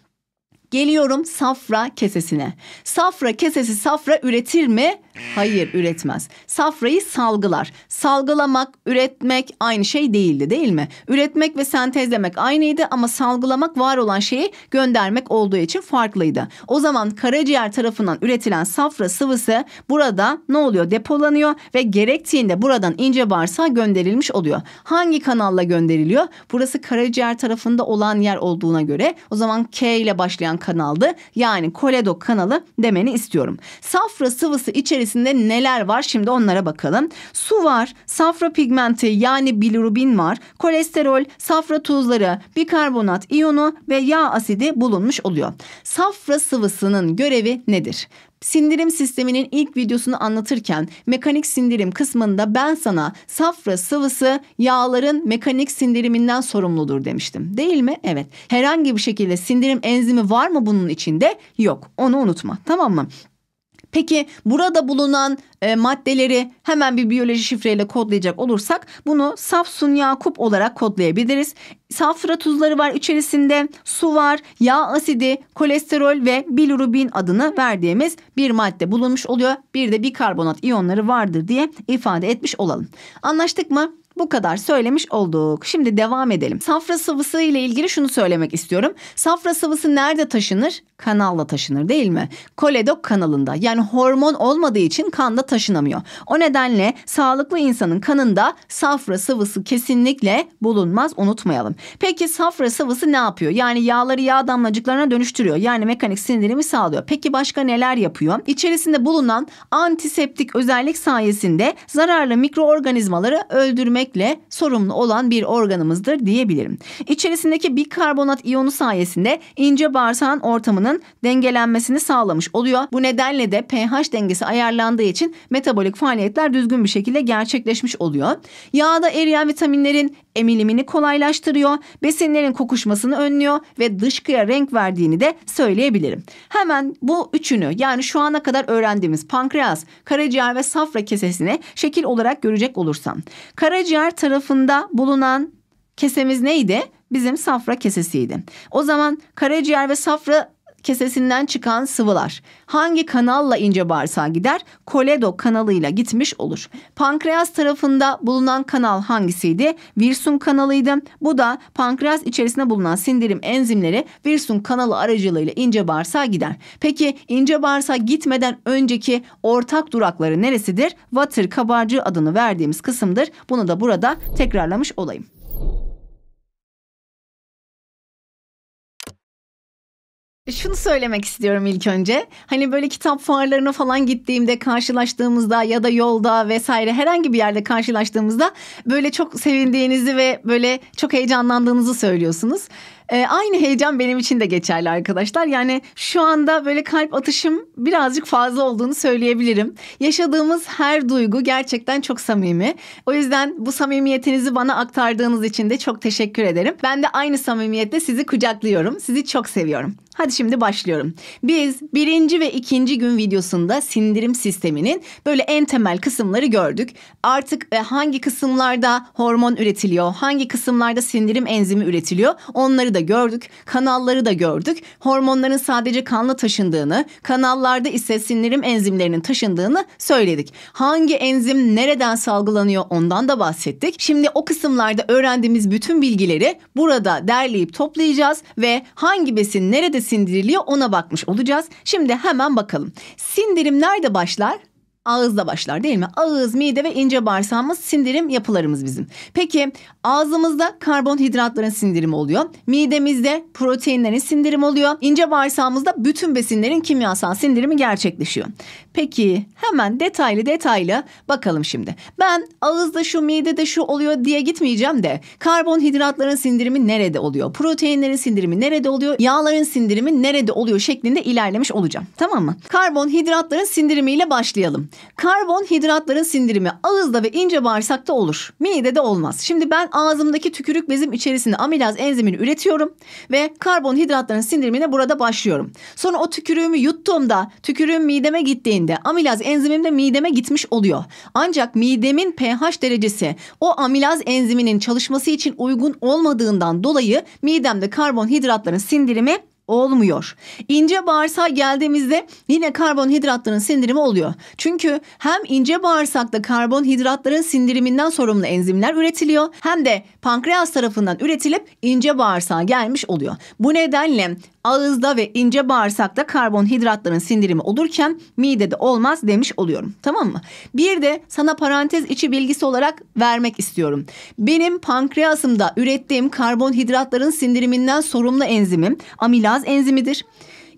Geliyorum safra kesesine. Safra kesesi safra üretir mi? Hayır üretmez. Safrayı salgılar. Salgılamak, üretmek aynı şey değildi değil mi? Üretmek ve sentezlemek aynıydı ama salgılamak var olan şeyi göndermek olduğu için farklıydı. O zaman karaciğer tarafından üretilen safra sıvısı burada ne oluyor? Depolanıyor ve gerektiğinde buradan ince bağırsağa gönderilmiş oluyor. Hangi kanalla gönderiliyor? Burası karaciğer tarafında olan yer olduğuna göre o zaman K ile başlayan kanaldı. Yani koledo kanalı demeni istiyorum. Safra sıvısı içerisinde içerisinde neler var şimdi onlara bakalım. Su var, safra pigmenti yani bilirubin var, kolesterol, safra tuzları, bikarbonat iyonu ve yağ asidi bulunmuş oluyor. Safra sıvısının görevi nedir? Sindirim sisteminin ilk videosunu anlatırken mekanik sindirim kısmında ben sana safra sıvısı yağların mekanik sindiriminden sorumludur demiştim. Değil mi? Evet. Herhangi bir şekilde sindirim enzimi var mı bunun içinde? Yok. Onu unutma. Tamam mı? Peki burada bulunan e, maddeleri hemen bir biyoloji şifreyle kodlayacak olursak bunu safsun yakup olarak kodlayabiliriz. Safra tuzları var içerisinde, su var, yağ asidi, kolesterol ve bilirubin adını verdiğimiz bir madde bulunmuş oluyor. Bir de bikarbonat iyonları vardır diye ifade etmiş olalım. Anlaştık mı? Bu kadar söylemiş olduk. Şimdi devam edelim. Safra sıvısı ile ilgili şunu söylemek istiyorum. Safra sıvısı nerede taşınır? Kanalla taşınır değil mi? Koledok kanalında. Yani hormon olmadığı için kanda taşınamıyor. O nedenle sağlıklı insanın kanında safra sıvısı kesinlikle bulunmaz unutmayalım. Peki safra sıvısı ne yapıyor? Yani yağları yağ damlacıklarına dönüştürüyor. Yani mekanik sindirimi sağlıyor. Peki başka neler yapıyor? İçerisinde bulunan antiseptik özellik sayesinde zararlı mikroorganizmaları öldürmek özellikle sorumlu olan bir organımızdır diyebilirim. İçerisindeki bikarbonat iyonu sayesinde ince bağırsağın ortamının dengelenmesini sağlamış oluyor. Bu nedenle de pH dengesi ayarlandığı için metabolik faaliyetler düzgün bir şekilde gerçekleşmiş oluyor. Yağda eriyen vitaminlerin emilimini kolaylaştırıyor, besinlerin kokuşmasını önlüyor ve dışkıya renk verdiğini de söyleyebilirim. Hemen bu üçünü yani şu ana kadar öğrendiğimiz pankreas, karaciğer ve safra kesesini şekil olarak görecek olursam. Karaciğer diğer tarafında bulunan kesemiz neydi? Bizim safra kesesiydi. O zaman karaciğer ve safra kesesinden çıkan sıvılar hangi kanalla ince bağırsağa gider? Koledo kanalıyla gitmiş olur. Pankreas tarafında bulunan kanal hangisiydi? Virsun kanalıydı. Bu da pankreas içerisinde bulunan sindirim enzimleri Virsun kanalı aracılığıyla ince bağırsağa gider. Peki ince bağırsağa gitmeden önceki ortak durakları neresidir? Water kabarcığı adını verdiğimiz kısımdır. Bunu da burada tekrarlamış olayım. Şunu söylemek istiyorum ilk önce. Hani böyle kitap fuarlarına falan gittiğimde karşılaştığımızda ya da yolda vesaire herhangi bir yerde karşılaştığımızda böyle çok sevindiğinizi ve böyle çok heyecanlandığınızı söylüyorsunuz. E, aynı heyecan benim için de geçerli arkadaşlar. Yani şu anda böyle kalp atışım birazcık fazla olduğunu söyleyebilirim. Yaşadığımız her duygu gerçekten çok samimi. O yüzden bu samimiyetinizi bana aktardığınız için de çok teşekkür ederim. Ben de aynı samimiyetle sizi kucaklıyorum. Sizi çok seviyorum. Hadi şimdi başlıyorum. Biz birinci ve ikinci gün videosunda sindirim sisteminin böyle en temel kısımları gördük. Artık e, hangi kısımlarda hormon üretiliyor, hangi kısımlarda sindirim enzimi üretiliyor onları da da gördük, kanalları da gördük. Hormonların sadece kanla taşındığını, kanallarda ise sindirim enzimlerinin taşındığını söyledik. Hangi enzim nereden salgılanıyor ondan da bahsettik. Şimdi o kısımlarda öğrendiğimiz bütün bilgileri burada derleyip toplayacağız ve hangi besin nerede sindiriliyor ona bakmış olacağız. Şimdi hemen bakalım. Sindirim nerede başlar? ağızla başlar değil mi? Ağız, mide ve ince bağırsağımız sindirim yapılarımız bizim. Peki ağzımızda karbonhidratların sindirimi oluyor. Midemizde proteinlerin sindirimi oluyor. İnce bağırsağımızda bütün besinlerin kimyasal sindirimi gerçekleşiyor. Peki hemen detaylı detaylı bakalım şimdi. Ben ağızda şu midede şu oluyor diye gitmeyeceğim de karbonhidratların sindirimi nerede oluyor? Proteinlerin sindirimi nerede oluyor? Yağların sindirimi nerede oluyor şeklinde ilerlemiş olacağım. Tamam mı? Karbonhidratların sindirimiyle başlayalım. Karbonhidratların sindirimi ağızda ve ince bağırsakta olur. Midede olmaz. Şimdi ben ağzımdaki tükürük bezim içerisinde amilaz enzimini üretiyorum ve karbonhidratların sindirimine burada başlıyorum. Sonra o tükürüğümü yuttuğumda tükürüğüm mideme gittiğinde amilaz enzimim de mideme gitmiş oluyor. Ancak midemin pH derecesi o amilaz enziminin çalışması için uygun olmadığından dolayı midemde karbonhidratların sindirimi olmuyor. İnce bağırsağa geldiğimizde yine karbonhidratların sindirimi oluyor. Çünkü hem ince bağırsakta karbonhidratların sindiriminden sorumlu enzimler üretiliyor hem de pankreas tarafından üretilip ince bağırsağa gelmiş oluyor. Bu nedenle ağızda ve ince bağırsakta karbonhidratların sindirimi olurken midede olmaz demiş oluyorum. Tamam mı? Bir de sana parantez içi bilgisi olarak vermek istiyorum. Benim pankreasımda ürettiğim karbonhidratların sindiriminden sorumlu enzimim amilaz enzimidir.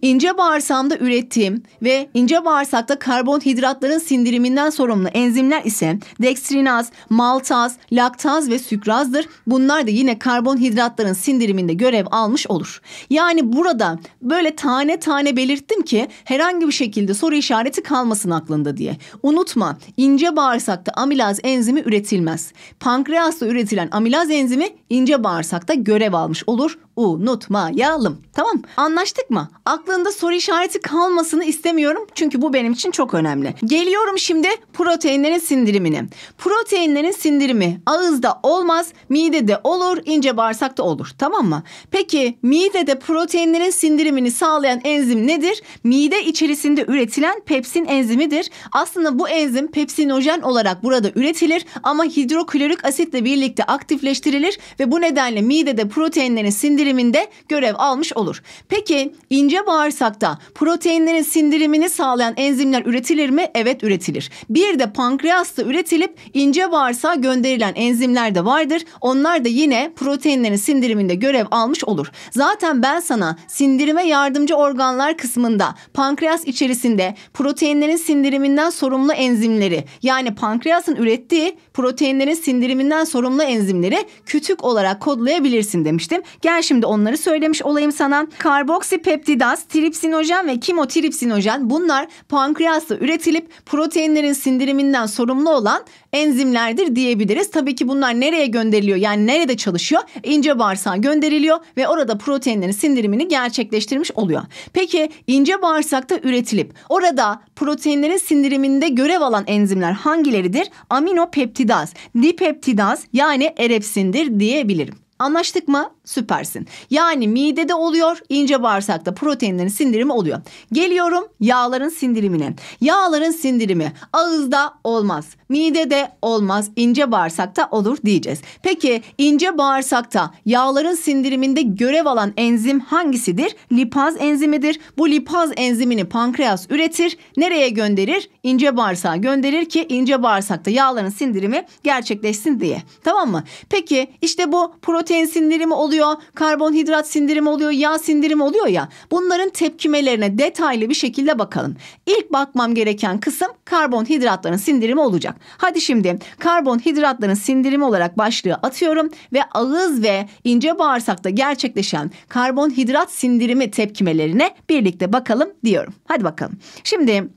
Ince bağırsamda ürettiğim ve ince bağırsakta karbonhidratların sindiriminden sorumlu enzimler ise dekstrinaz, maltaz, laktaz ve sükrazdır. Bunlar da yine karbonhidratların sindiriminde görev almış olur. Yani burada böyle tane tane belirttim ki herhangi bir şekilde soru işareti kalmasın aklında diye. Unutma ince bağırsakta amilaz enzimi üretilmez. Pankreasta üretilen amilaz enzimi ince bağırsakta görev almış olur. Unutmayalım. Tamam Anlaştık mı? Aklı aklında soru işareti kalmasını istemiyorum. Çünkü bu benim için çok önemli. Geliyorum şimdi proteinlerin sindirimine. Proteinlerin sindirimi ağızda olmaz, midede olur, ince bağırsakta olur. Tamam mı? Peki midede proteinlerin sindirimini sağlayan enzim nedir? Mide içerisinde üretilen pepsin enzimidir. Aslında bu enzim pepsinojen olarak burada üretilir ama hidroklorik asitle birlikte aktifleştirilir ve bu nedenle midede proteinlerin sindiriminde görev almış olur. Peki ince bağırsakta bağırsakta proteinlerin sindirimini sağlayan enzimler üretilir mi? Evet üretilir. Bir de pankreasta üretilip ince bağırsağa gönderilen enzimler de vardır. Onlar da yine proteinlerin sindiriminde görev almış olur. Zaten ben sana sindirime yardımcı organlar kısmında pankreas içerisinde proteinlerin sindiriminden sorumlu enzimleri yani pankreasın ürettiği proteinlerin sindiriminden sorumlu enzimleri kütük olarak kodlayabilirsin demiştim. Gel şimdi onları söylemiş olayım sana. Karboksipeptidaz tripsinojen ve kimotripsinojen bunlar pankreasla üretilip proteinlerin sindiriminden sorumlu olan enzimlerdir diyebiliriz. Tabii ki bunlar nereye gönderiliyor yani nerede çalışıyor? İnce bağırsağa gönderiliyor ve orada proteinlerin sindirimini gerçekleştirmiş oluyor. Peki ince bağırsakta üretilip orada proteinlerin sindiriminde görev alan enzimler hangileridir? Aminopeptidaz, dipeptidaz yani erepsindir diyebilirim. Anlaştık mı? süpersin. Yani midede oluyor, ince bağırsakta proteinlerin sindirimi oluyor. Geliyorum yağların sindirimine. Yağların sindirimi ağızda olmaz, midede olmaz, ince bağırsakta olur diyeceğiz. Peki ince bağırsakta yağların sindiriminde görev alan enzim hangisidir? Lipaz enzimidir. Bu lipaz enzimini pankreas üretir. Nereye gönderir? İnce bağırsağa gönderir ki ince bağırsakta yağların sindirimi gerçekleşsin diye. Tamam mı? Peki işte bu protein sindirimi oluyor oluyor, karbonhidrat sindirimi oluyor, yağ sindirimi oluyor ya. Bunların tepkimelerine detaylı bir şekilde bakalım. İlk bakmam gereken kısım karbonhidratların sindirimi olacak. Hadi şimdi karbonhidratların sindirimi olarak başlığı atıyorum ve ağız ve ince bağırsakta gerçekleşen karbonhidrat sindirimi tepkimelerine birlikte bakalım diyorum. Hadi bakalım. Şimdi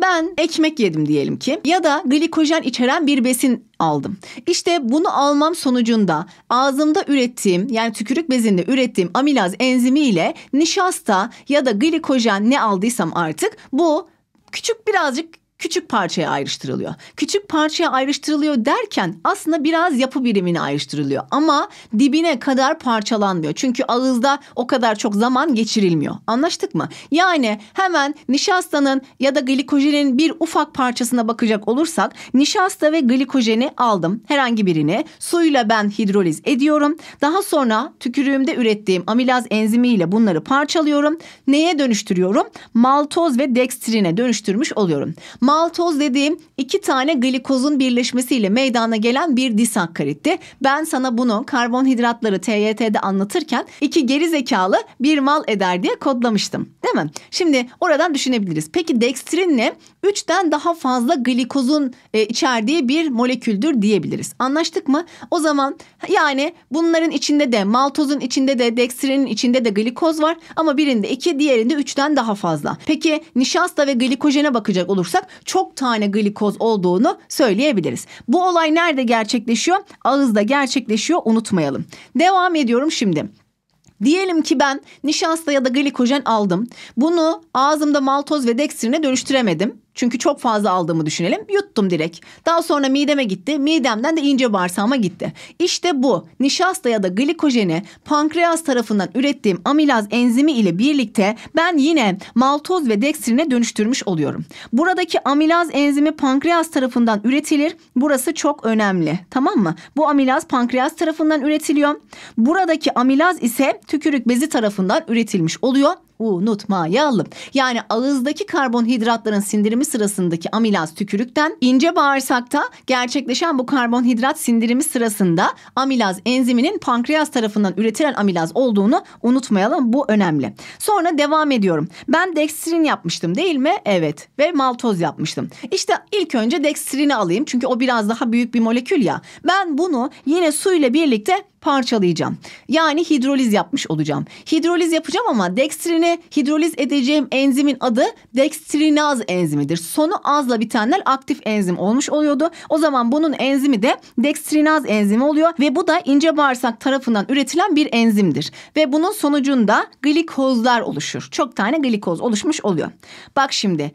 ben ekmek yedim diyelim ki ya da glikojen içeren bir besin aldım. İşte bunu almam sonucunda ağzımda ürettiğim yani tükürük bezinde ürettiğim amilaz enzimi ile nişasta ya da glikojen ne aldıysam artık bu küçük birazcık küçük parçaya ayrıştırılıyor. Küçük parçaya ayrıştırılıyor derken aslında biraz yapı birimine ayrıştırılıyor ama dibine kadar parçalanmıyor. Çünkü ağızda o kadar çok zaman geçirilmiyor. Anlaştık mı? Yani hemen nişastanın ya da glikojenin bir ufak parçasına bakacak olursak nişasta ve glikojeni aldım. Herhangi birini suyla ben hidroliz ediyorum. Daha sonra tükürüğümde ürettiğim amilaz enzimiyle bunları parçalıyorum. Neye dönüştürüyorum? Maltoz ve dekstrine dönüştürmüş oluyorum. Maltoz dediğim iki tane glikozun birleşmesiyle meydana gelen bir disakkaritti. Ben sana bunu karbonhidratları TYT'de anlatırken iki geri zekalı bir mal eder diye kodlamıştım. Değil mi? Şimdi oradan düşünebiliriz. Peki dextrin ne? Üçten daha fazla glikozun e, içerdiği bir moleküldür diyebiliriz. Anlaştık mı? O zaman yani bunların içinde de maltozun içinde de dextrinin içinde de glikoz var ama birinde iki diğerinde üçten daha fazla. Peki nişasta ve glikojene bakacak olursak çok tane glikoz olduğunu söyleyebiliriz. Bu olay nerede gerçekleşiyor? Ağızda gerçekleşiyor unutmayalım. Devam ediyorum şimdi. Diyelim ki ben nişasta ya da glikojen aldım. Bunu ağzımda maltoz ve dekstrine dönüştüremedim. Çünkü çok fazla aldığımı düşünelim. Yuttum direkt. Daha sonra mideme gitti. Midemden de ince bağırsağıma gitti. İşte bu nişasta ya da glikojeni pankreas tarafından ürettiğim amilaz enzimi ile birlikte ben yine maltoz ve dekstrine dönüştürmüş oluyorum. Buradaki amilaz enzimi pankreas tarafından üretilir. Burası çok önemli. Tamam mı? Bu amilaz pankreas tarafından üretiliyor. Buradaki amilaz ise tükürük bezi tarafından üretilmiş oluyor unutmayalım. Yani ağızdaki karbonhidratların sindirimi sırasındaki amilaz tükürükten ince bağırsakta gerçekleşen bu karbonhidrat sindirimi sırasında amilaz enziminin pankreas tarafından üretilen amilaz olduğunu unutmayalım. Bu önemli. Sonra devam ediyorum. Ben dextrin yapmıştım değil mi? Evet. Ve maltoz yapmıştım. İşte ilk önce dextrini alayım çünkü o biraz daha büyük bir molekül ya. Ben bunu yine su ile birlikte parçalayacağım. Yani hidroliz yapmış olacağım. Hidroliz yapacağım ama dextrine hidroliz edeceğim enzimin adı dextrinaz enzimidir. Sonu azla bitenler aktif enzim olmuş oluyordu. O zaman bunun enzimi de dextrinaz enzimi oluyor ve bu da ince bağırsak tarafından üretilen bir enzimdir. Ve bunun sonucunda glikozlar oluşur. Çok tane glikoz oluşmuş oluyor. Bak şimdi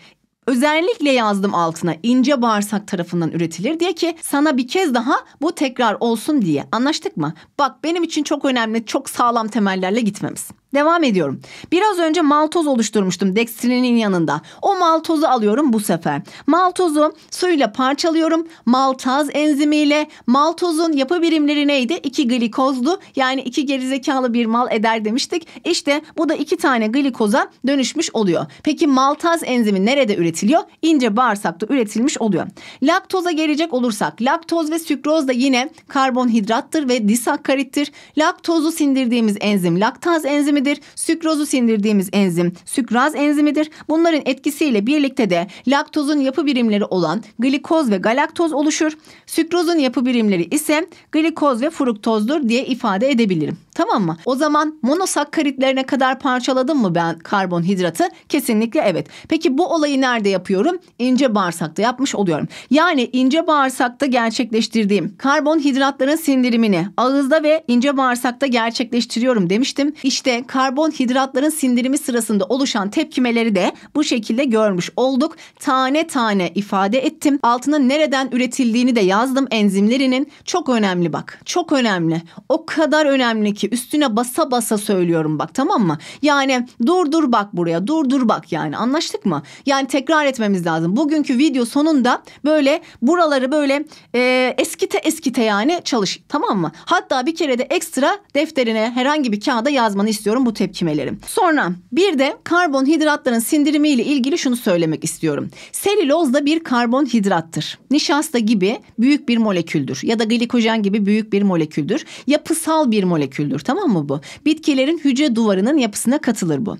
Özellikle yazdım altına ince bağırsak tarafından üretilir diye ki sana bir kez daha bu tekrar olsun diye. Anlaştık mı? Bak benim için çok önemli, çok sağlam temellerle gitmemiz. Devam ediyorum. Biraz önce maltoz oluşturmuştum dekstrinin yanında. O maltozu alıyorum bu sefer. Maltozu suyla parçalıyorum. Maltaz enzimiyle maltozun yapı birimleri neydi? İki glikozlu, Yani iki gerizekalı bir mal eder demiştik. İşte bu da iki tane glikoza dönüşmüş oluyor. Peki maltaz enzimi nerede üretiliyor? İnce bağırsakta üretilmiş oluyor. Laktoza gelecek olursak laktoz ve sükroz da yine karbonhidrattır ve disakkarittir. Laktozu sindirdiğimiz enzim laktaz enzimi enzimidir. Sükrozu sindirdiğimiz enzim sükraz enzimidir. Bunların etkisiyle birlikte de laktozun yapı birimleri olan glikoz ve galaktoz oluşur. Sükrozun yapı birimleri ise glikoz ve fruktozdur diye ifade edebilirim. Tamam mı? O zaman monosakkaritlerine kadar parçaladım mı ben karbonhidratı? Kesinlikle evet. Peki bu olayı nerede yapıyorum? İnce bağırsakta yapmış oluyorum. Yani ince bağırsakta gerçekleştirdiğim karbonhidratların sindirimini ağızda ve ince bağırsakta gerçekleştiriyorum demiştim. İşte karbonhidratların sindirimi sırasında oluşan tepkimeleri de bu şekilde görmüş olduk. Tane tane ifade ettim. Altına nereden üretildiğini de yazdım enzimlerinin. Çok önemli bak. Çok önemli. O kadar önemli ki üstüne basa basa söylüyorum bak tamam mı? Yani dur dur bak buraya. Dur dur bak yani. Anlaştık mı? Yani tekrar etmemiz lazım. Bugünkü video sonunda böyle buraları böyle e, eskite eskite yani çalış. Tamam mı? Hatta bir kere de ekstra defterine herhangi bir kağıda yazmanı istiyorum bu tepkimelerim. Sonra bir de karbonhidratların sindirimi ile ilgili şunu söylemek istiyorum. Selüloz da bir karbonhidrattır. Nişasta gibi büyük bir moleküldür ya da glikojen gibi büyük bir moleküldür. Yapısal bir moleküldür tamam mı bu? Bitkilerin hücre duvarının yapısına katılır bu.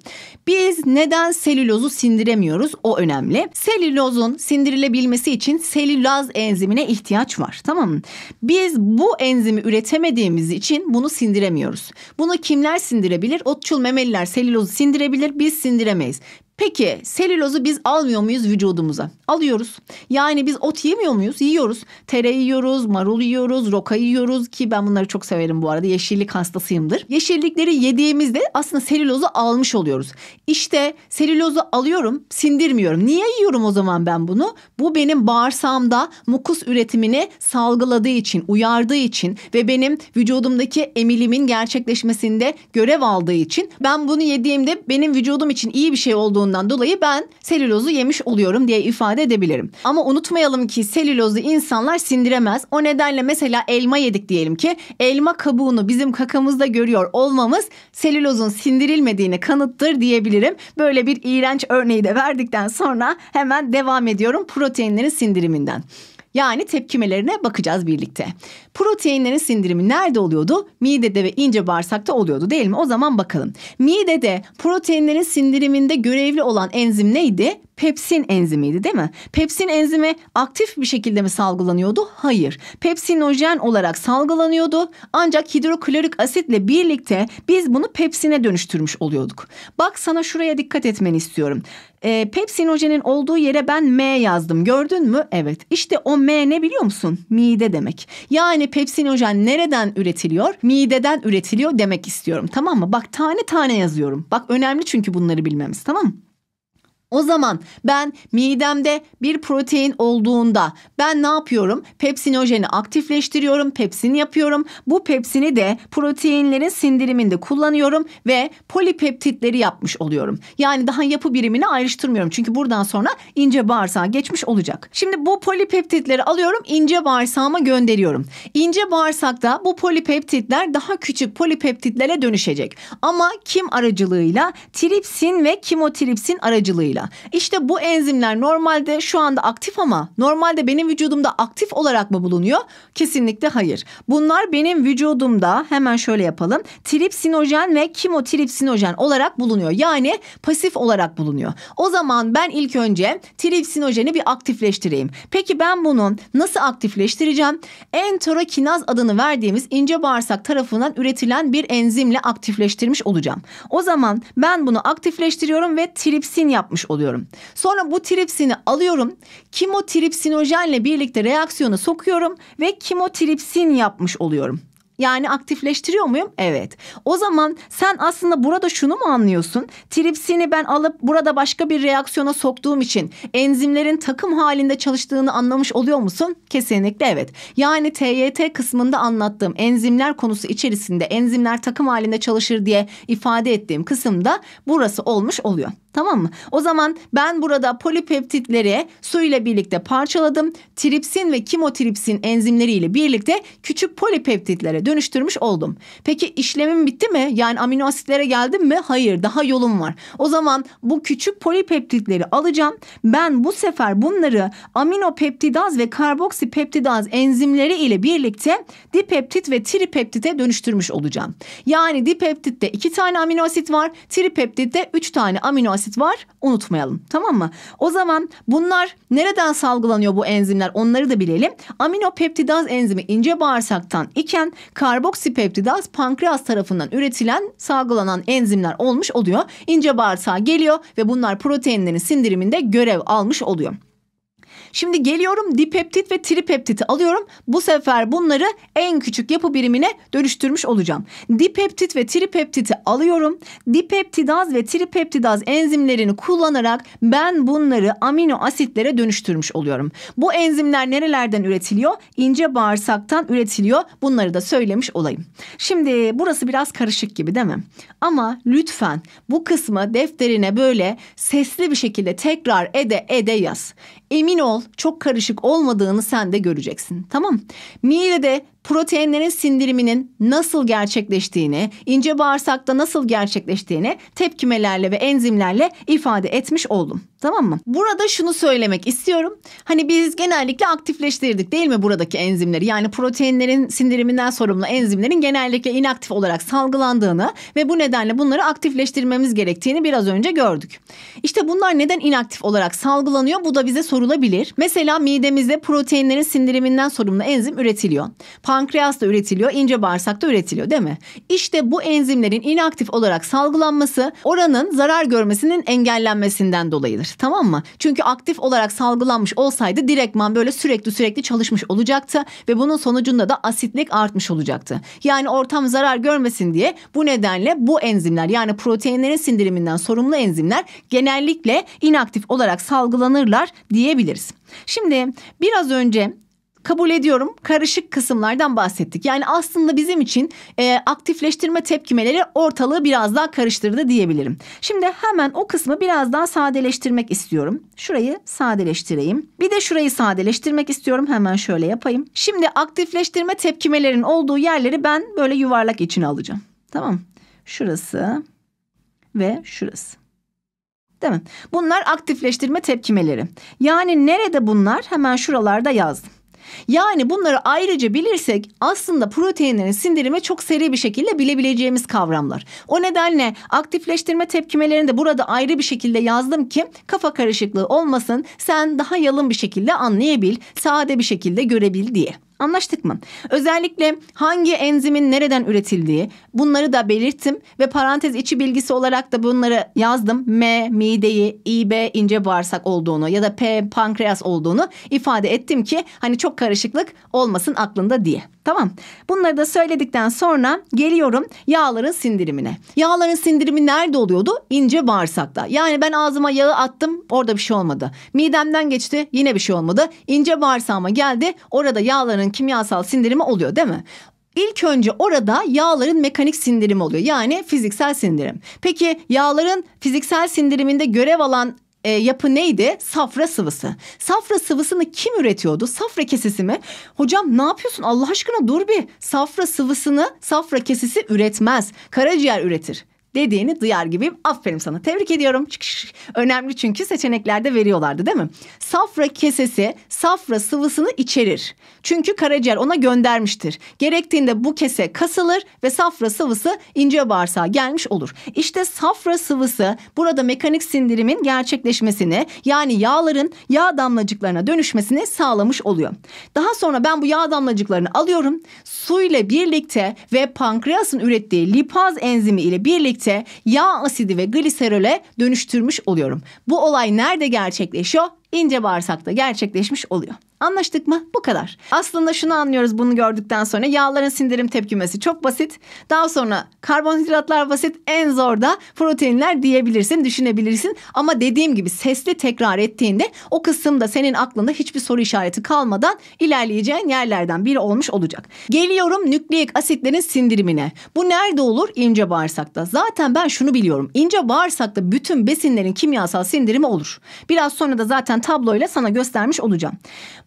Biz neden selülozu sindiremiyoruz o önemli. Selülozun sindirilebilmesi için selülaz enzimine ihtiyaç var tamam mı? Biz bu enzimi üretemediğimiz için bunu sindiremiyoruz. Bunu kimler sindirebilir? O otçul memeliler selülozu sindirebilir biz sindiremeyiz. Peki selülozu biz almıyor muyuz vücudumuza? Alıyoruz. Yani biz ot yemiyor muyuz? Yiyoruz. Tere yiyoruz, marul yiyoruz, roka yiyoruz ki ben bunları çok severim bu arada. Yeşillik hastasıyımdır. Yeşillikleri yediğimizde aslında selülozu almış oluyoruz. İşte selülozu alıyorum, sindirmiyorum. Niye yiyorum o zaman ben bunu? Bu benim bağırsağımda mukus üretimini salgıladığı için, uyardığı için ve benim vücudumdaki emilimin gerçekleşmesinde görev aldığı için ben bunu yediğimde benim vücudum için iyi bir şey olduğunu olduğundan dolayı ben selülozu yemiş oluyorum diye ifade edebilirim. Ama unutmayalım ki selülozu insanlar sindiremez. O nedenle mesela elma yedik diyelim ki elma kabuğunu bizim kakamızda görüyor olmamız selülozun sindirilmediğini kanıttır diyebilirim. Böyle bir iğrenç örneği de verdikten sonra hemen devam ediyorum proteinlerin sindiriminden. Yani tepkimelerine bakacağız birlikte. Proteinlerin sindirimi nerede oluyordu? Midede ve ince bağırsakta oluyordu değil mi? O zaman bakalım. Midede proteinlerin sindiriminde görevli olan enzim neydi? Pepsin enzimiydi değil mi? Pepsin enzimi aktif bir şekilde mi salgılanıyordu? Hayır. Pepsinojen olarak salgılanıyordu. Ancak hidroklorik asitle birlikte biz bunu pepsine dönüştürmüş oluyorduk. Bak sana şuraya dikkat etmeni istiyorum. E, ee, pepsinojenin olduğu yere ben M yazdım. Gördün mü? Evet. işte o M ne biliyor musun? Mide demek. Yani pepsinojen nereden üretiliyor? Mideden üretiliyor demek istiyorum. Tamam mı? Bak tane tane yazıyorum. Bak önemli çünkü bunları bilmemiz. Tamam mı? O zaman ben midemde bir protein olduğunda ben ne yapıyorum? Pepsinojeni aktifleştiriyorum, pepsin yapıyorum. Bu pepsini de proteinlerin sindiriminde kullanıyorum ve polipeptitleri yapmış oluyorum. Yani daha yapı birimini ayrıştırmıyorum. Çünkü buradan sonra ince bağırsağa geçmiş olacak. Şimdi bu polipeptitleri alıyorum, ince bağırsağıma gönderiyorum. İnce bağırsakta bu polipeptitler daha küçük polipeptitlere dönüşecek. Ama kim aracılığıyla? Tripsin ve kimotripsin aracılığıyla ya. İşte bu enzimler normalde şu anda aktif ama normalde benim vücudumda aktif olarak mı bulunuyor? Kesinlikle hayır. Bunlar benim vücudumda hemen şöyle yapalım. Tripsinojen ve kimotripsinojen olarak bulunuyor. Yani pasif olarak bulunuyor. O zaman ben ilk önce tripsinojeni bir aktifleştireyim. Peki ben bunu nasıl aktifleştireceğim? Enterokinaz adını verdiğimiz ince bağırsak tarafından üretilen bir enzimle aktifleştirmiş olacağım. O zaman ben bunu aktifleştiriyorum ve tripsin yapmış oluyorum. Sonra bu tripsini alıyorum. Kimotripsinojenle birlikte reaksiyona sokuyorum ve kimotripsin yapmış oluyorum. Yani aktifleştiriyor muyum? Evet. O zaman sen aslında burada şunu mu anlıyorsun? Tripsini ben alıp burada başka bir reaksiyona soktuğum için enzimlerin takım halinde çalıştığını anlamış oluyor musun? Kesinlikle evet. Yani TYT kısmında anlattığım enzimler konusu içerisinde enzimler takım halinde çalışır diye ifade ettiğim kısımda burası olmuş oluyor. Tamam mı? O zaman ben burada polipeptitleri su ile birlikte parçaladım. Tripsin ve kimotripsin enzimleri ile birlikte küçük polipeptitlere dönüştürmüş oldum. Peki işlemim bitti mi? Yani amino asitlere geldim mi? Hayır, daha yolum var. O zaman bu küçük polipeptitleri alacağım. Ben bu sefer bunları aminopeptidaz ve karboksipeptidaz enzimleri ile birlikte dipeptit ve tripeptite dönüştürmüş olacağım. Yani dipeptitte iki tane amino asit var, tripeptitte üç tane amino asit asit var unutmayalım tamam mı? O zaman bunlar nereden salgılanıyor bu enzimler onları da bilelim. Aminopeptidaz enzimi ince bağırsaktan iken karboksipeptidaz pankreas tarafından üretilen salgılanan enzimler olmuş oluyor. İnce bağırsağa geliyor ve bunlar proteinlerin sindiriminde görev almış oluyor. Şimdi geliyorum dipeptit ve tripeptiti alıyorum. Bu sefer bunları en küçük yapı birimine dönüştürmüş olacağım. Dipeptit ve tripeptiti alıyorum. Dipeptidaz ve tripeptidaz enzimlerini kullanarak ben bunları amino asitlere dönüştürmüş oluyorum. Bu enzimler nerelerden üretiliyor? İnce bağırsaktan üretiliyor. Bunları da söylemiş olayım. Şimdi burası biraz karışık gibi değil mi? Ama lütfen bu kısmı defterine böyle sesli bir şekilde tekrar ede ede yaz. Emin ol çok karışık olmadığını sen de göreceksin. Tamam. Miyle de proteinlerin sindiriminin nasıl gerçekleştiğini, ince bağırsakta nasıl gerçekleştiğini tepkimelerle ve enzimlerle ifade etmiş oldum. Tamam mı? Burada şunu söylemek istiyorum. Hani biz genellikle aktifleştirdik değil mi buradaki enzimleri? Yani proteinlerin sindiriminden sorumlu enzimlerin genellikle inaktif olarak salgılandığını ve bu nedenle bunları aktifleştirmemiz gerektiğini biraz önce gördük. İşte bunlar neden inaktif olarak salgılanıyor? Bu da bize sorulabilir. Mesela midemizde proteinlerin sindiriminden sorumlu enzim üretiliyor pankreasta üretiliyor, ince bağırsakta üretiliyor değil mi? İşte bu enzimlerin inaktif olarak salgılanması oranın zarar görmesinin engellenmesinden dolayıdır. Tamam mı? Çünkü aktif olarak salgılanmış olsaydı direktman böyle sürekli sürekli çalışmış olacaktı ve bunun sonucunda da asitlik artmış olacaktı. Yani ortam zarar görmesin diye bu nedenle bu enzimler yani proteinlerin sindiriminden sorumlu enzimler genellikle inaktif olarak salgılanırlar diyebiliriz. Şimdi biraz önce kabul ediyorum karışık kısımlardan bahsettik. Yani aslında bizim için e, aktifleştirme tepkimeleri ortalığı biraz daha karıştırdı diyebilirim. Şimdi hemen o kısmı biraz daha sadeleştirmek istiyorum. Şurayı sadeleştireyim. Bir de şurayı sadeleştirmek istiyorum. Hemen şöyle yapayım. Şimdi aktifleştirme tepkimelerin olduğu yerleri ben böyle yuvarlak içine alacağım. Tamam. Şurası ve şurası. Değil mi? Bunlar aktifleştirme tepkimeleri. Yani nerede bunlar? Hemen şuralarda yazdım. Yani bunları ayrıca bilirsek aslında proteinlerin sindirimi çok seri bir şekilde bilebileceğimiz kavramlar. O nedenle aktifleştirme tepkimelerini de burada ayrı bir şekilde yazdım ki kafa karışıklığı olmasın sen daha yalın bir şekilde anlayabil, sade bir şekilde görebil diye. Anlaştık mı? Özellikle hangi enzimin nereden üretildiği bunları da belirttim ve parantez içi bilgisi olarak da bunları yazdım. M mideyi, İB ince bağırsak olduğunu ya da P pankreas olduğunu ifade ettim ki hani çok karışıklık olmasın aklında diye. Tamam. Bunları da söyledikten sonra geliyorum yağların sindirimine. Yağların sindirimi nerede oluyordu? İnce bağırsakta. Yani ben ağzıma yağı attım orada bir şey olmadı. Midemden geçti yine bir şey olmadı. İnce bağırsağıma geldi orada yağların kimyasal sindirimi oluyor değil mi? İlk önce orada yağların mekanik sindirimi oluyor. Yani fiziksel sindirim. Peki yağların fiziksel sindiriminde görev alan e, yapı neydi? Safra sıvısı. Safra sıvısını kim üretiyordu? Safra kesesi mi? Hocam ne yapıyorsun? Allah aşkına dur bir. Safra sıvısını safra kesesi üretmez. Karaciğer üretir dediğini duyar gibiyim. Aferin sana tebrik ediyorum. Önemli çünkü seçeneklerde veriyorlardı değil mi? Safra kesesi safra sıvısını içerir. Çünkü karaciğer ona göndermiştir. Gerektiğinde bu kese kasılır ve safra sıvısı ince bağırsağa gelmiş olur. İşte safra sıvısı burada mekanik sindirimin gerçekleşmesini yani yağların yağ damlacıklarına dönüşmesini sağlamış oluyor. Daha sonra ben bu yağ damlacıklarını alıyorum. Su ile birlikte ve pankreasın ürettiği lipaz enzimi ile birlikte birlikte yağ asidi ve gliserole dönüştürmüş oluyorum. Bu olay nerede gerçekleşiyor? ince bağırsakta gerçekleşmiş oluyor. Anlaştık mı? Bu kadar. Aslında şunu anlıyoruz bunu gördükten sonra yağların sindirim tepkimesi çok basit. Daha sonra karbonhidratlar basit. En zor da proteinler diyebilirsin, düşünebilirsin. Ama dediğim gibi sesli tekrar ettiğinde o kısımda senin aklında hiçbir soru işareti kalmadan ilerleyeceğin yerlerden biri olmuş olacak. Geliyorum nükleik asitlerin sindirimine. Bu nerede olur? İnce bağırsakta. Zaten ben şunu biliyorum. İnce bağırsakta bütün besinlerin kimyasal sindirimi olur. Biraz sonra da zaten tabloyla sana göstermiş olacağım.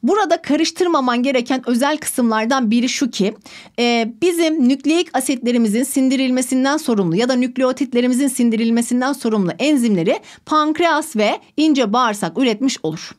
Burada karıştırmaman gereken özel kısımlardan biri şu ki e, bizim nükleik asitlerimizin sindirilmesinden sorumlu ya da nükleotitlerimizin sindirilmesinden sorumlu enzimleri pankreas ve ince bağırsak üretmiş olur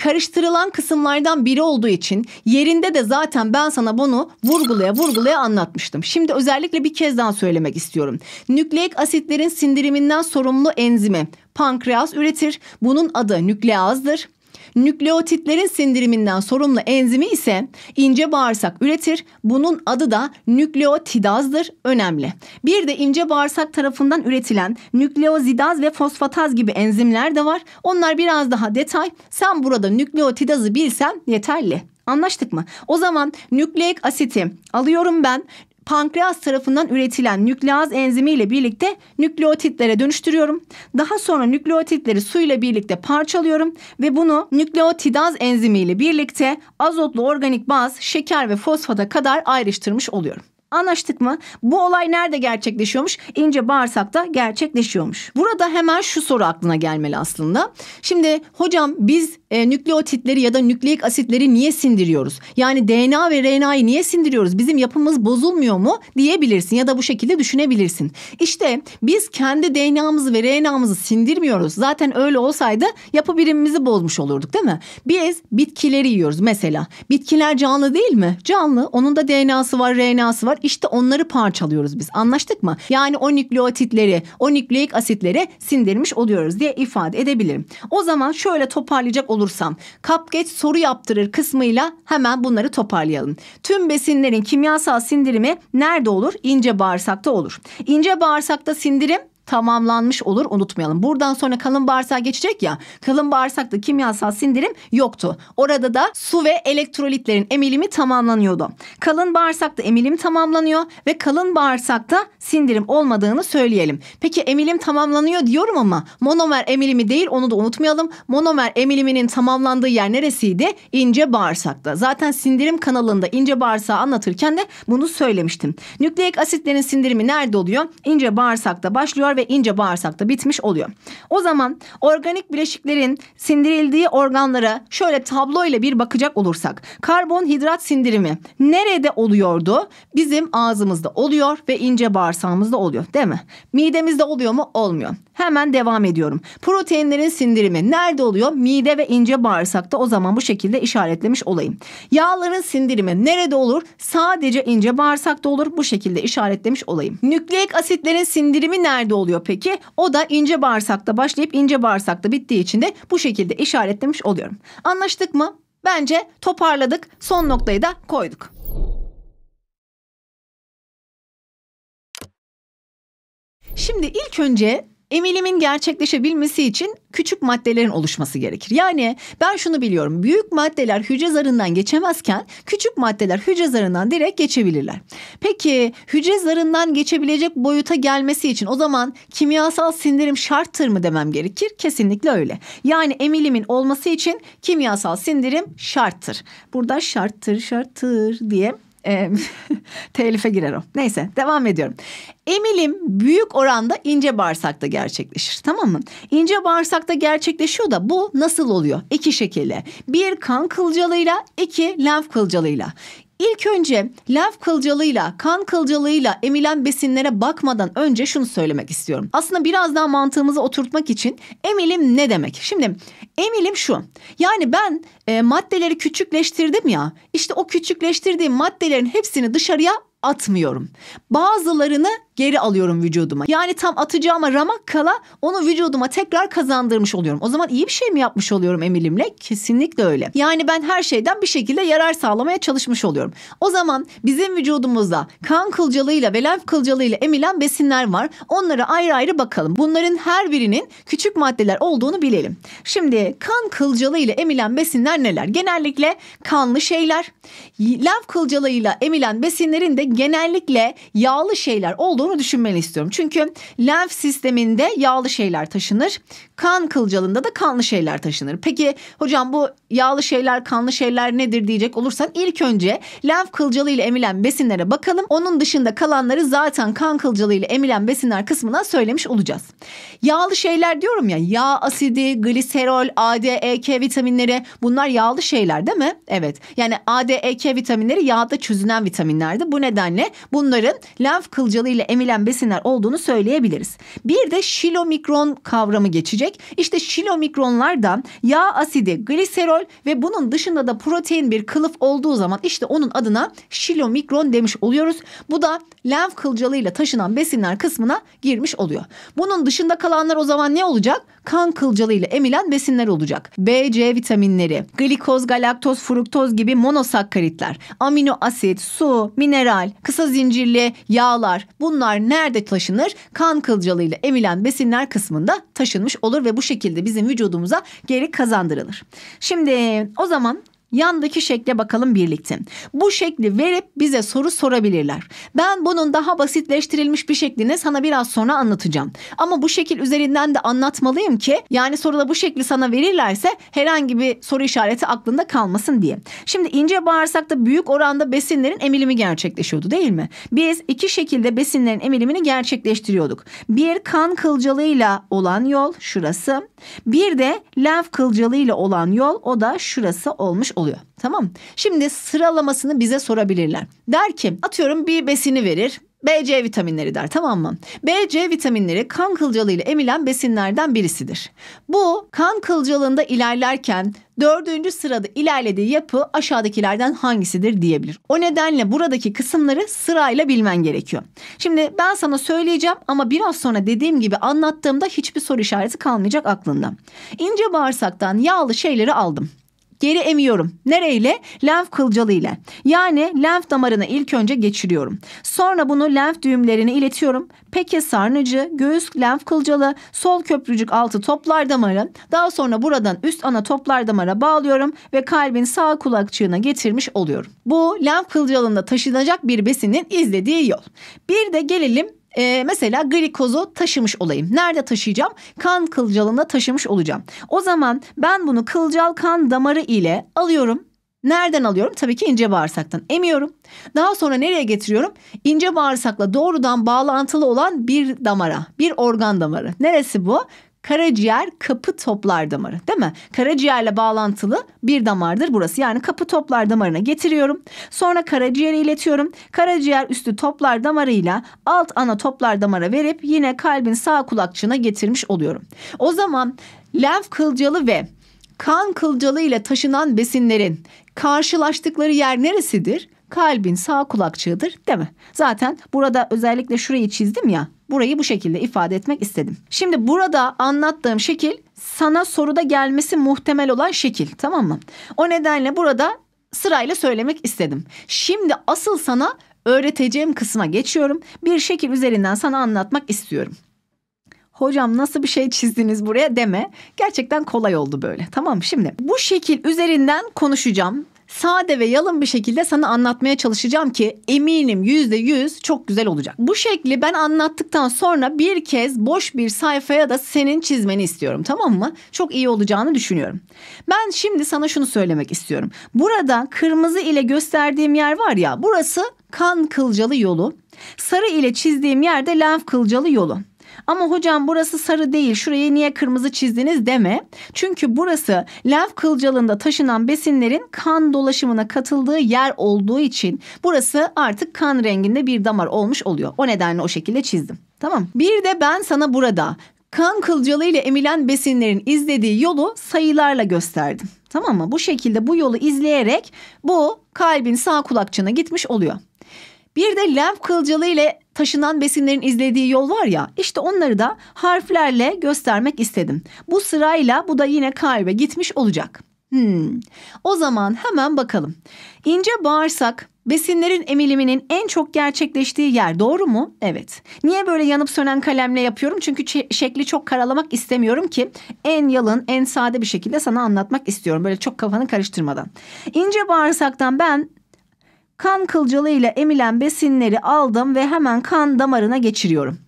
karıştırılan kısımlardan biri olduğu için yerinde de zaten ben sana bunu vurgulaya vurgulaya anlatmıştım. Şimdi özellikle bir kez daha söylemek istiyorum. Nükleik asitlerin sindiriminden sorumlu enzimi pankreas üretir. Bunun adı nükleazdır. Nükleotitlerin sindiriminden sorumlu enzimi ise ince bağırsak üretir. Bunun adı da nükleotidazdır. Önemli. Bir de ince bağırsak tarafından üretilen nükleozidaz ve fosfataz gibi enzimler de var. Onlar biraz daha detay. Sen burada nükleotidazı bilsen yeterli. Anlaştık mı? O zaman nükleik asiti alıyorum ben pankreas tarafından üretilen nükleaz enzimiyle birlikte nükleotitlere dönüştürüyorum. Daha sonra nükleotitleri suyla birlikte parçalıyorum ve bunu nükleotidaz enzimiyle birlikte azotlu organik baz, şeker ve fosfata kadar ayrıştırmış oluyorum. Anlaştık mı? Bu olay nerede gerçekleşiyormuş? İnce bağırsakta gerçekleşiyormuş. Burada hemen şu soru aklına gelmeli aslında. Şimdi hocam biz e, nükleotitleri ya da nükleik asitleri niye sindiriyoruz? Yani DNA ve RNA'yı niye sindiriyoruz? Bizim yapımız bozulmuyor mu diyebilirsin ya da bu şekilde düşünebilirsin. İşte biz kendi DNA'mızı ve RNA'mızı sindirmiyoruz. Zaten öyle olsaydı yapı birimimizi bozmuş olurduk değil mi? Biz bitkileri yiyoruz mesela. Bitkiler canlı değil mi? Canlı. Onun da DNA'sı var, RNA'sı var işte onları parçalıyoruz biz. Anlaştık mı? Yani o nükleotitleri, o nükleik asitleri sindirmiş oluyoruz diye ifade edebilirim. O zaman şöyle toparlayacak olursam. Kapgeç soru yaptırır kısmıyla hemen bunları toparlayalım. Tüm besinlerin kimyasal sindirimi nerede olur? İnce bağırsakta olur. İnce bağırsakta sindirim tamamlanmış olur unutmayalım. Buradan sonra kalın bağırsağa geçecek ya kalın bağırsakta kimyasal sindirim yoktu. Orada da su ve elektrolitlerin emilimi tamamlanıyordu. Kalın bağırsakta emilim tamamlanıyor ve kalın bağırsakta sindirim olmadığını söyleyelim. Peki emilim tamamlanıyor diyorum ama monomer emilimi değil onu da unutmayalım. Monomer emiliminin tamamlandığı yer neresiydi? İnce bağırsakta. Zaten sindirim kanalında ince bağırsağı anlatırken de bunu söylemiştim. Nükleik asitlerin sindirimi nerede oluyor? İnce bağırsakta başlıyor ve ve ince bağırsakta bitmiş oluyor. O zaman organik bileşiklerin sindirildiği organlara şöyle tablo ile bir bakacak olursak karbonhidrat sindirimi nerede oluyordu? Bizim ağzımızda oluyor ve ince bağırsağımızda oluyor değil mi? Midemizde oluyor mu? Olmuyor. Hemen devam ediyorum. Proteinlerin sindirimi nerede oluyor? Mide ve ince bağırsakta o zaman bu şekilde işaretlemiş olayım. Yağların sindirimi nerede olur? Sadece ince bağırsakta olur. Bu şekilde işaretlemiş olayım. Nükleik asitlerin sindirimi nerede oluyor peki? O da ince bağırsakta başlayıp ince bağırsakta bittiği için de bu şekilde işaretlemiş oluyorum. Anlaştık mı? Bence toparladık. Son noktayı da koyduk. Şimdi ilk önce Emilimin gerçekleşebilmesi için küçük maddelerin oluşması gerekir. Yani ben şunu biliyorum. Büyük maddeler hücre zarından geçemezken küçük maddeler hücre zarından direkt geçebilirler. Peki hücre zarından geçebilecek boyuta gelmesi için o zaman kimyasal sindirim şarttır mı demem gerekir? Kesinlikle öyle. Yani emilimin olması için kimyasal sindirim şarttır. Burada şarttır şarttır diye e, telife girer Neyse devam ediyorum. Emilim büyük oranda ince bağırsakta gerçekleşir tamam mı? İnce bağırsakta gerçekleşiyor da bu nasıl oluyor? İki şekilde. Bir kan kılcalığıyla iki lenf kılcalığıyla. İlk önce lenf kılcalığıyla, kan kılcalığıyla emilen besinlere bakmadan önce şunu söylemek istiyorum. Aslında biraz daha mantığımızı oturtmak için emilim ne demek? Şimdi emilim şu. Yani ben e, maddeleri küçükleştirdim ya. İşte o küçükleştirdiğim maddelerin hepsini dışarıya atmıyorum. Bazılarını geri alıyorum vücuduma. Yani tam atacağıma ramak kala onu vücuduma tekrar kazandırmış oluyorum. O zaman iyi bir şey mi yapmış oluyorum emilimle? Kesinlikle öyle. Yani ben her şeyden bir şekilde yarar sağlamaya çalışmış oluyorum. O zaman bizim vücudumuzda kan kılcalığıyla ve lenf kılcalığıyla emilen besinler var. Onlara ayrı ayrı bakalım. Bunların her birinin küçük maddeler olduğunu bilelim. Şimdi kan kılcalığıyla emilen besinler neler? Genellikle kanlı şeyler. Lenf kılcalığıyla emilen besinlerin de genellikle yağlı şeyler olduğunu düşünmeni istiyorum. Çünkü lenf sisteminde yağlı şeyler taşınır. Kan kılcalında da kanlı şeyler taşınır. Peki hocam bu yağlı şeyler kanlı şeyler nedir diyecek olursan ilk önce lenf kılcalı ile emilen besinlere bakalım. Onun dışında kalanları zaten kan kılcalı ile emilen besinler kısmına söylemiş olacağız. Yağlı şeyler diyorum ya yağ asidi, gliserol, ADEK vitaminleri bunlar yağlı şeyler değil mi? Evet yani ADEK vitaminleri yağda çözünen vitaminlerdi. Bu nedenle bunların lenf kılcalı ile emilen besinler olduğunu söyleyebiliriz. Bir de şilomikron kavramı geçecek demek. İşte şilomikronlar da yağ asidi, gliserol ve bunun dışında da protein bir kılıf olduğu zaman işte onun adına şilomikron demiş oluyoruz. Bu da lenf kılcalıyla taşınan besinler kısmına girmiş oluyor. Bunun dışında kalanlar o zaman ne olacak? kan kılcalığıyla emilen besinler olacak. B, C vitaminleri, glikoz, galaktoz, fruktoz gibi monosakkaritler, amino asit, su, mineral, kısa zincirli yağlar bunlar nerede taşınır? Kan kılcalığıyla emilen besinler kısmında taşınmış olur ve bu şekilde bizim vücudumuza geri kazandırılır. Şimdi o zaman Yandaki şekle bakalım birlikte. Bu şekli verip bize soru sorabilirler. Ben bunun daha basitleştirilmiş bir şeklini sana biraz sonra anlatacağım. Ama bu şekil üzerinden de anlatmalıyım ki yani soruda bu şekli sana verirlerse herhangi bir soru işareti aklında kalmasın diye. Şimdi ince bağırsakta büyük oranda besinlerin emilimi gerçekleşiyordu değil mi? Biz iki şekilde besinlerin emilimini gerçekleştiriyorduk. Bir kan kılcalığıyla olan yol şurası. Bir de lenf kılcalığıyla olan yol o da şurası olmuş oluyor. Tamam Şimdi sıralamasını bize sorabilirler. Der ki atıyorum bir besini verir. BC vitaminleri der tamam mı? BC vitaminleri kan kılcalı ile emilen besinlerden birisidir. Bu kan kılcalında ilerlerken dördüncü sırada ilerlediği yapı aşağıdakilerden hangisidir diyebilir. O nedenle buradaki kısımları sırayla bilmen gerekiyor. Şimdi ben sana söyleyeceğim ama biraz sonra dediğim gibi anlattığımda hiçbir soru işareti kalmayacak aklında. İnce bağırsaktan yağlı şeyleri aldım. Geri emiyorum. Nereyle? Lenf kılcalıyla. Yani lenf damarını ilk önce geçiriyorum. Sonra bunu lenf düğümlerine iletiyorum. Peki sarnıcı, göğüs lenf kılcalı, sol köprücük altı toplar damarı. Daha sonra buradan üst ana toplar damara bağlıyorum ve kalbin sağ kulakçığına getirmiş oluyorum. Bu lenf kılcalında taşınacak bir besinin izlediği yol. Bir de gelelim e, mesela glikozu taşımış olayım. Nerede taşıyacağım? Kan kılcalında taşımış olacağım. O zaman ben bunu kılcal kan damarı ile alıyorum. Nereden alıyorum? Tabii ki ince bağırsaktan emiyorum. Daha sonra nereye getiriyorum? İnce bağırsakla doğrudan bağlantılı olan bir damara, bir organ damarı. Neresi bu? karaciğer kapı toplar damarı değil mi? Karaciğerle bağlantılı bir damardır burası. Yani kapı toplar damarına getiriyorum. Sonra karaciğere iletiyorum. Karaciğer üstü toplar damarıyla alt ana toplar damara verip yine kalbin sağ kulakçığına getirmiş oluyorum. O zaman lenf kılcalı ve kan kılcalı ile taşınan besinlerin karşılaştıkları yer neresidir? Kalbin sağ kulakçığıdır değil mi? Zaten burada özellikle şurayı çizdim ya Burayı bu şekilde ifade etmek istedim. Şimdi burada anlattığım şekil sana soruda gelmesi muhtemel olan şekil tamam mı? O nedenle burada sırayla söylemek istedim. Şimdi asıl sana öğreteceğim kısma geçiyorum. Bir şekil üzerinden sana anlatmak istiyorum. Hocam nasıl bir şey çizdiniz buraya deme. Gerçekten kolay oldu böyle. Tamam mı? Şimdi bu şekil üzerinden konuşacağım sade ve yalın bir şekilde sana anlatmaya çalışacağım ki eminim yüzde yüz çok güzel olacak. Bu şekli ben anlattıktan sonra bir kez boş bir sayfaya da senin çizmeni istiyorum tamam mı? Çok iyi olacağını düşünüyorum. Ben şimdi sana şunu söylemek istiyorum. Burada kırmızı ile gösterdiğim yer var ya burası kan kılcalı yolu. Sarı ile çizdiğim yerde lenf kılcalı yolu. Ama hocam burası sarı değil Şurayı niye kırmızı çizdiniz deme. Çünkü burası lenf kılcalında taşınan besinlerin kan dolaşımına katıldığı yer olduğu için burası artık kan renginde bir damar olmuş oluyor. O nedenle o şekilde çizdim. Tamam. Bir de ben sana burada kan kılcalı ile emilen besinlerin izlediği yolu sayılarla gösterdim. Tamam mı? Bu şekilde bu yolu izleyerek bu kalbin sağ kulakçığına gitmiş oluyor. Bir de lenf kılcalı ile taşınan besinlerin izlediği yol var ya işte onları da harflerle göstermek istedim. Bu sırayla bu da yine kalbe gitmiş olacak. Hmm. O zaman hemen bakalım. İnce bağırsak besinlerin emiliminin en çok gerçekleştiği yer doğru mu? Evet. Niye böyle yanıp sönen kalemle yapıyorum? Çünkü şekli çok karalamak istemiyorum ki en yalın, en sade bir şekilde sana anlatmak istiyorum. Böyle çok kafanı karıştırmadan. İnce bağırsaktan ben Kan kılcalı emilen besinleri aldım ve hemen kan damarına geçiriyorum.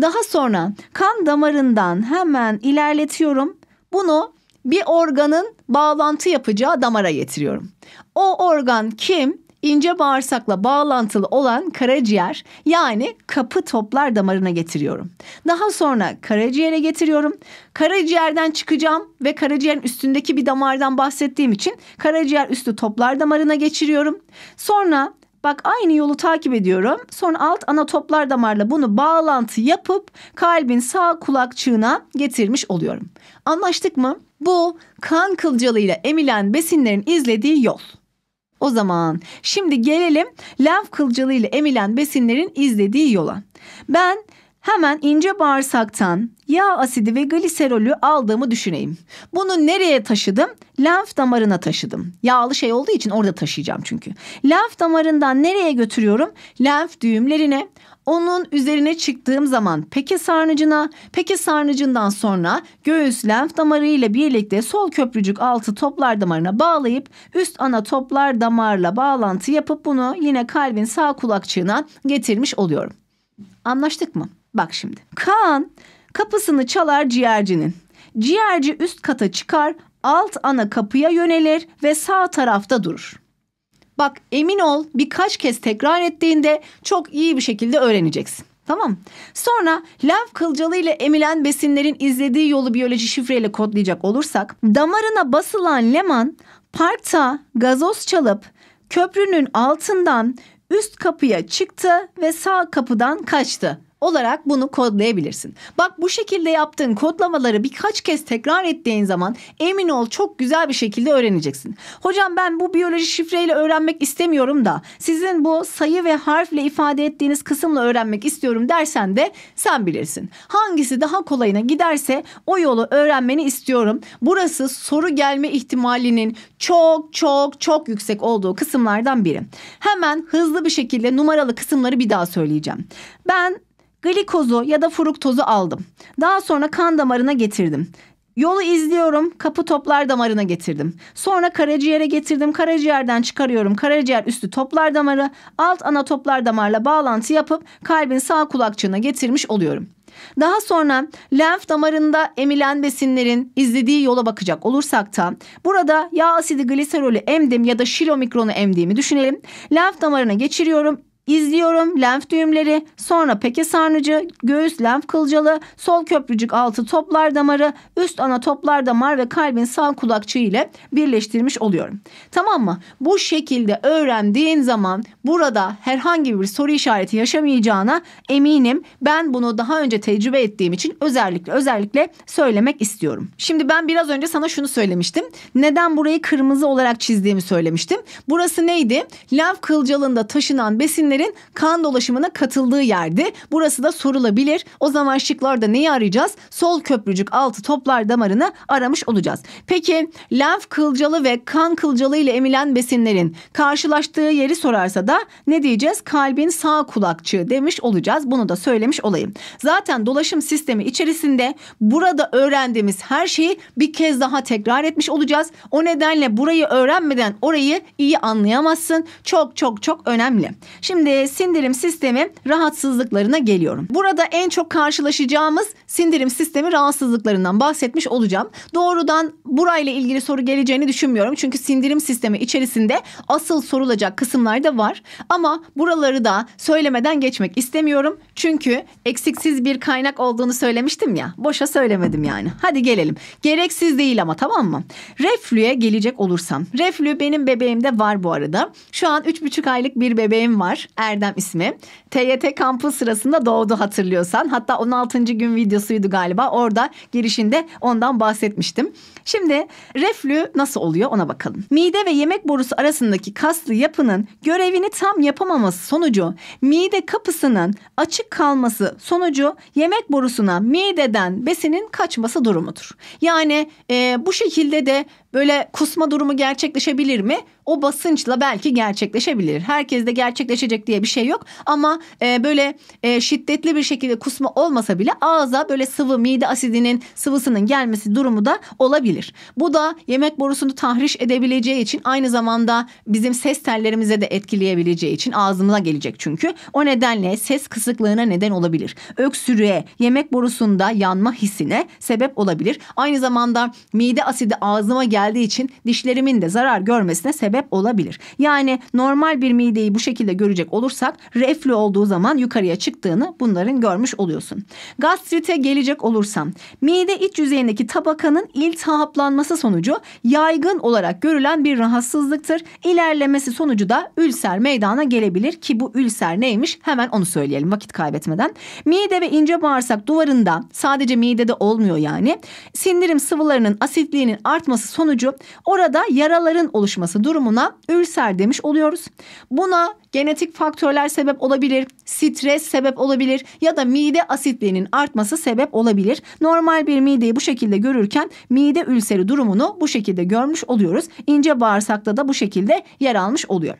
Daha sonra kan damarından hemen ilerletiyorum. Bunu bir organın bağlantı yapacağı damara getiriyorum. O organ kim? ince bağırsakla bağlantılı olan karaciğer yani kapı toplar damarına getiriyorum. Daha sonra karaciğere getiriyorum. Karaciğerden çıkacağım ve karaciğerin üstündeki bir damardan bahsettiğim için karaciğer üstü toplar damarına geçiriyorum. Sonra Bak aynı yolu takip ediyorum. Sonra alt ana toplar damarla bunu bağlantı yapıp kalbin sağ kulakçığına getirmiş oluyorum. Anlaştık mı? Bu kan kılcalıyla emilen besinlerin izlediği yol. O zaman şimdi gelelim lenf kılcalı ile emilen besinlerin izlediği yola. Ben Hemen ince bağırsaktan yağ asidi ve gliserolü aldığımı düşüneyim. Bunu nereye taşıdım? Lenf damarına taşıdım. Yağlı şey olduğu için orada taşıyacağım çünkü. Lenf damarından nereye götürüyorum? Lenf düğümlerine. Onun üzerine çıktığım zaman peki sarnıcına, peki sarnıcından sonra göğüs lenf damarı ile birlikte sol köprücük altı toplar damarına bağlayıp üst ana toplar damarla bağlantı yapıp bunu yine kalbin sağ kulakçığına getirmiş oluyorum. Anlaştık mı? Bak şimdi. Kaan kapısını çalar ciğercinin. Ciğerci üst kata çıkar, alt ana kapıya yönelir ve sağ tarafta durur. Bak emin ol birkaç kez tekrar ettiğinde çok iyi bir şekilde öğreneceksin. Tamam. Sonra lenf kılcalı ile emilen besinlerin izlediği yolu biyoloji şifreyle kodlayacak olursak damarına basılan leman parkta gazoz çalıp köprünün altından üst kapıya çıktı ve sağ kapıdan kaçtı olarak bunu kodlayabilirsin. Bak bu şekilde yaptığın kodlamaları birkaç kez tekrar ettiğin zaman emin ol çok güzel bir şekilde öğreneceksin. Hocam ben bu biyoloji şifreyle öğrenmek istemiyorum da sizin bu sayı ve harfle ifade ettiğiniz kısımla öğrenmek istiyorum dersen de sen bilirsin. Hangisi daha kolayına giderse o yolu öğrenmeni istiyorum. Burası soru gelme ihtimalinin çok çok çok yüksek olduğu kısımlardan biri. Hemen hızlı bir şekilde numaralı kısımları bir daha söyleyeceğim. Ben Glikozu ya da fruktozu aldım. Daha sonra kan damarına getirdim. Yolu izliyorum. Kapı toplar damarına getirdim. Sonra karaciğere getirdim. Karaciğerden çıkarıyorum. Karaciğer üstü toplar damarı. Alt ana toplar damarla bağlantı yapıp kalbin sağ kulakçığına getirmiş oluyorum. Daha sonra lenf damarında emilen besinlerin izlediği yola bakacak olursak da burada yağ asidi gliserolü emdim ya da şilo mikronu emdiğimi düşünelim. Lenf damarına geçiriyorum. İzliyorum lenf düğümleri, sonra peke sarnıcı, göğüs lenf kılcalı, sol köprücük altı toplar damarı, üst ana toplar damar ve kalbin sağ kulakçığı ile birleştirmiş oluyorum. Tamam mı? Bu şekilde öğrendiğin zaman burada herhangi bir soru işareti yaşamayacağına eminim. Ben bunu daha önce tecrübe ettiğim için özellikle özellikle söylemek istiyorum. Şimdi ben biraz önce sana şunu söylemiştim. Neden burayı kırmızı olarak çizdiğimi söylemiştim. Burası neydi? Lenf kılcalında taşınan besin cisimlerin kan dolaşımına katıldığı yerdi. Burası da sorulabilir. O zaman şıklarda neyi arayacağız? Sol köprücük altı toplar damarını aramış olacağız. Peki lenf kılcalı ve kan kılcalı ile emilen besinlerin karşılaştığı yeri sorarsa da ne diyeceğiz? Kalbin sağ kulakçığı demiş olacağız. Bunu da söylemiş olayım. Zaten dolaşım sistemi içerisinde burada öğrendiğimiz her şeyi bir kez daha tekrar etmiş olacağız. O nedenle burayı öğrenmeden orayı iyi anlayamazsın. Çok çok çok önemli. Şimdi Şimdi sindirim sistemi rahatsızlıklarına geliyorum. Burada en çok karşılaşacağımız sindirim sistemi rahatsızlıklarından bahsetmiş olacağım. Doğrudan burayla ilgili soru geleceğini düşünmüyorum. Çünkü sindirim sistemi içerisinde asıl sorulacak kısımlar da var. Ama buraları da söylemeden geçmek istemiyorum. Çünkü eksiksiz bir kaynak olduğunu söylemiştim ya. Boşa söylemedim yani. Hadi gelelim. Gereksiz değil ama tamam mı? Reflüye gelecek olursam. Reflü benim bebeğimde var bu arada. Şu an 3,5 aylık bir bebeğim var. Erdem ismi. TYT kampı sırasında doğdu hatırlıyorsan. Hatta 16. gün videosuydu galiba. Orada girişinde ondan bahsetmiştim. Şimdi reflü nasıl oluyor ona bakalım. Mide ve yemek borusu arasındaki kaslı yapının görevini tam yapamaması sonucu mide kapısının açık kalması sonucu yemek borusuna mideden besinin kaçması durumudur. Yani e, bu şekilde de böyle kusma durumu gerçekleşebilir mi? O basınçla belki gerçekleşebilir. Herkes de gerçekleşecek diye bir şey yok ama e, böyle e, şiddetli bir şekilde kusma olmasa bile ağza böyle sıvı mide asidinin sıvısının gelmesi durumu da olabilir olabilir. Bu da yemek borusunu tahriş edebileceği için aynı zamanda bizim ses tellerimize de etkileyebileceği için ağzımıza gelecek çünkü. O nedenle ses kısıklığına neden olabilir. Öksürüğe, yemek borusunda yanma hissine sebep olabilir. Aynı zamanda mide asidi ağzıma geldiği için dişlerimin de zarar görmesine sebep olabilir. Yani normal bir mideyi bu şekilde görecek olursak reflü olduğu zaman yukarıya çıktığını bunların görmüş oluyorsun. Gastrite gelecek olursam mide iç yüzeyindeki tabakanın iltihabı haplanması sonucu yaygın olarak görülen bir rahatsızlıktır. İlerlemesi sonucu da ülser meydana gelebilir ki bu ülser neymiş hemen onu söyleyelim vakit kaybetmeden. Mide ve ince bağırsak duvarında sadece midede olmuyor yani sindirim sıvılarının asitliğinin artması sonucu orada yaraların oluşması durumuna ülser demiş oluyoruz. Buna genetik faktörler sebep olabilir, stres sebep olabilir ya da mide asitliğinin artması sebep olabilir. Normal bir mideyi bu şekilde görürken mide ülseri durumunu bu şekilde görmüş oluyoruz. İnce bağırsakta da bu şekilde yer almış oluyor.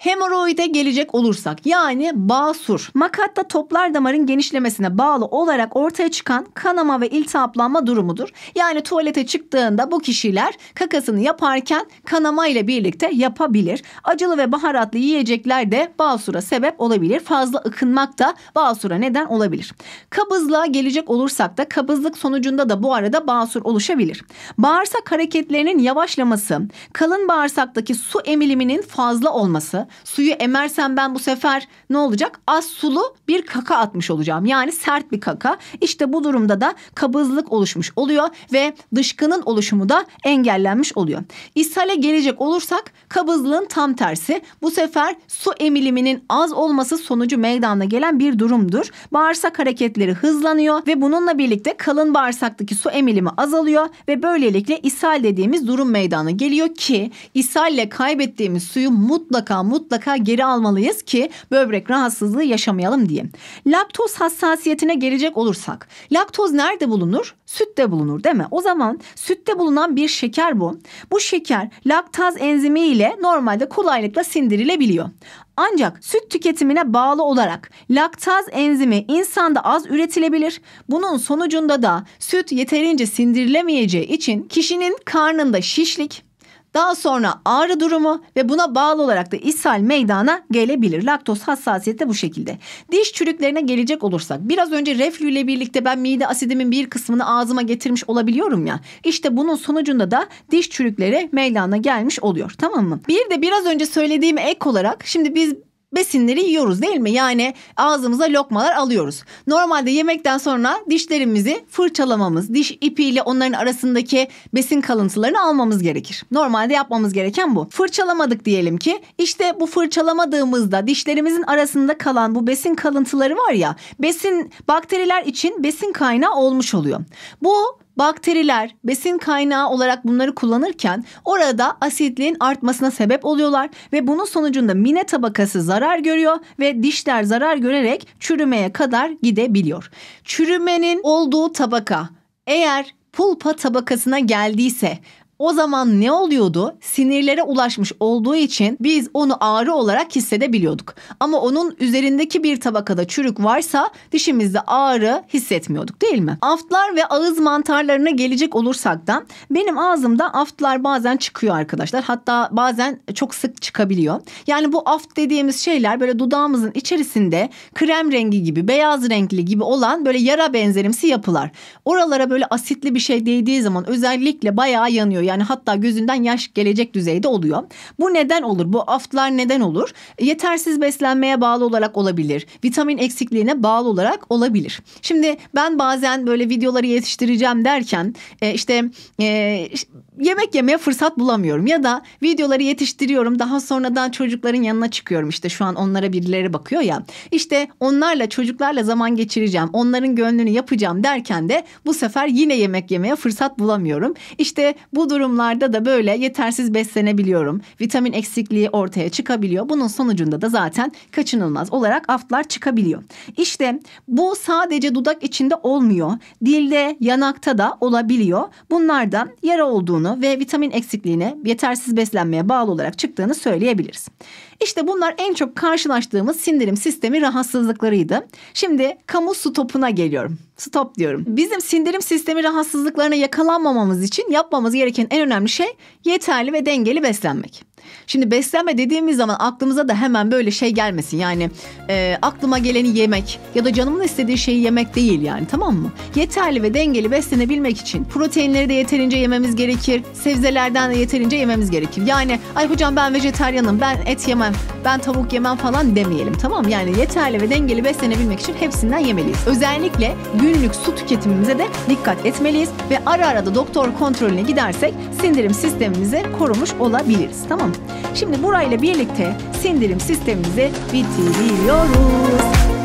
Hemoroide gelecek olursak yani basur. Makatta toplar damarın genişlemesine bağlı olarak ortaya çıkan kanama ve iltihaplanma durumudur. Yani tuvalete çıktığında bu kişiler kakasını yaparken kanama ile birlikte yapabilir. Acılı ve baharatlı yiyecekler de basura sebep olabilir. Fazla ıkınmak da basura neden olabilir. Kabızlığa gelecek olursak da kabızlık sonucunda da bu arada basur oluşabilir. Bağırsak hareketlerinin yavaşlaması, kalın bağırsaktaki su emiliminin fazla olması, Suyu emersem ben bu sefer ne olacak? Az sulu bir kaka atmış olacağım. Yani sert bir kaka. İşte bu durumda da kabızlık oluşmuş oluyor ve dışkının oluşumu da engellenmiş oluyor. İshale gelecek olursak kabızlığın tam tersi. Bu sefer su emiliminin az olması sonucu meydana gelen bir durumdur. Bağırsak hareketleri hızlanıyor ve bununla birlikte kalın bağırsaktaki su emilimi azalıyor ve böylelikle ishal dediğimiz durum meydana geliyor ki ishalle kaybettiğimiz suyu mutlaka mutlaka mutlaka geri almalıyız ki böbrek rahatsızlığı yaşamayalım diye. Laktoz hassasiyetine gelecek olursak laktoz nerede bulunur? Sütte bulunur değil mi? O zaman sütte bulunan bir şeker bu. Bu şeker laktaz enzimi ile normalde kolaylıkla sindirilebiliyor. Ancak süt tüketimine bağlı olarak laktaz enzimi insanda az üretilebilir. Bunun sonucunda da süt yeterince sindirilemeyeceği için kişinin karnında şişlik, daha sonra ağrı durumu ve buna bağlı olarak da ishal meydana gelebilir. Laktoz hassasiyeti bu şekilde. Diş çürüklerine gelecek olursak biraz önce reflü ile birlikte ben mide asidimin bir kısmını ağzıma getirmiş olabiliyorum ya. İşte bunun sonucunda da diş çürükleri meydana gelmiş oluyor tamam mı? Bir de biraz önce söylediğim ek olarak şimdi biz besinleri yiyoruz değil mi? Yani ağzımıza lokmalar alıyoruz. Normalde yemekten sonra dişlerimizi fırçalamamız, diş ipiyle onların arasındaki besin kalıntılarını almamız gerekir. Normalde yapmamız gereken bu. Fırçalamadık diyelim ki işte bu fırçalamadığımızda dişlerimizin arasında kalan bu besin kalıntıları var ya besin bakteriler için besin kaynağı olmuş oluyor. Bu bakteriler besin kaynağı olarak bunları kullanırken orada asitliğin artmasına sebep oluyorlar ve bunun sonucunda mine tabakası zarar görüyor ve dişler zarar görerek çürümeye kadar gidebiliyor. Çürümenin olduğu tabaka eğer pulpa tabakasına geldiyse o zaman ne oluyordu? Sinirlere ulaşmış olduğu için biz onu ağrı olarak hissedebiliyorduk. Ama onun üzerindeki bir tabakada çürük varsa dişimizde ağrı hissetmiyorduk değil mi? Aftlar ve ağız mantarlarına gelecek olursak da benim ağzımda aftlar bazen çıkıyor arkadaşlar. Hatta bazen çok sık çıkabiliyor. Yani bu aft dediğimiz şeyler böyle dudağımızın içerisinde krem rengi gibi, beyaz renkli gibi olan böyle yara benzerimsi yapılar. Oralara böyle asitli bir şey değdiği zaman özellikle bayağı yanıyor. Yani hatta gözünden yaş gelecek düzeyde oluyor. Bu neden olur? Bu aftlar neden olur? Yetersiz beslenmeye bağlı olarak olabilir. Vitamin eksikliğine bağlı olarak olabilir. Şimdi ben bazen böyle videoları yetiştireceğim derken e, işte e, yemek yemeye fırsat bulamıyorum ya da videoları yetiştiriyorum daha sonradan çocukların yanına çıkıyorum işte şu an onlara birileri bakıyor ya işte onlarla çocuklarla zaman geçireceğim onların gönlünü yapacağım derken de bu sefer yine yemek yemeye fırsat bulamıyorum işte bu durumlarda da böyle yetersiz beslenebiliyorum vitamin eksikliği ortaya çıkabiliyor bunun sonucunda da zaten kaçınılmaz olarak aftlar çıkabiliyor işte bu sadece dudak içinde olmuyor dilde yanakta da olabiliyor bunlardan yara olduğunu sorunu ve vitamin eksikliğine, yetersiz beslenmeye bağlı olarak çıktığını söyleyebiliriz. İşte bunlar en çok karşılaştığımız sindirim sistemi rahatsızlıklarıydı. Şimdi kamu stopuna geliyorum. Stop diyorum. Bizim sindirim sistemi rahatsızlıklarına yakalanmamamız için yapmamız gereken en önemli şey yeterli ve dengeli beslenmek. Şimdi beslenme dediğimiz zaman aklımıza da hemen böyle şey gelmesin. Yani e, aklıma geleni yemek ya da canımın istediği şeyi yemek değil yani tamam mı? Yeterli ve dengeli beslenebilmek için proteinleri de yeterince yememiz gerekir. Sebzelerden de yeterince yememiz gerekir. Yani ay hocam ben vejeteryanım, ben et yemem, ben tavuk yemem falan demeyelim tamam mı? Yani yeterli ve dengeli beslenebilmek için hepsinden yemeliyiz. Özellikle günlük su tüketimimize de dikkat etmeliyiz ve ara ara da doktor kontrolüne gidersek sindirim sistemimizi korumuş olabiliriz tamam mı? Şimdi burayla birlikte sindirim sistemimizi bitiriyoruz.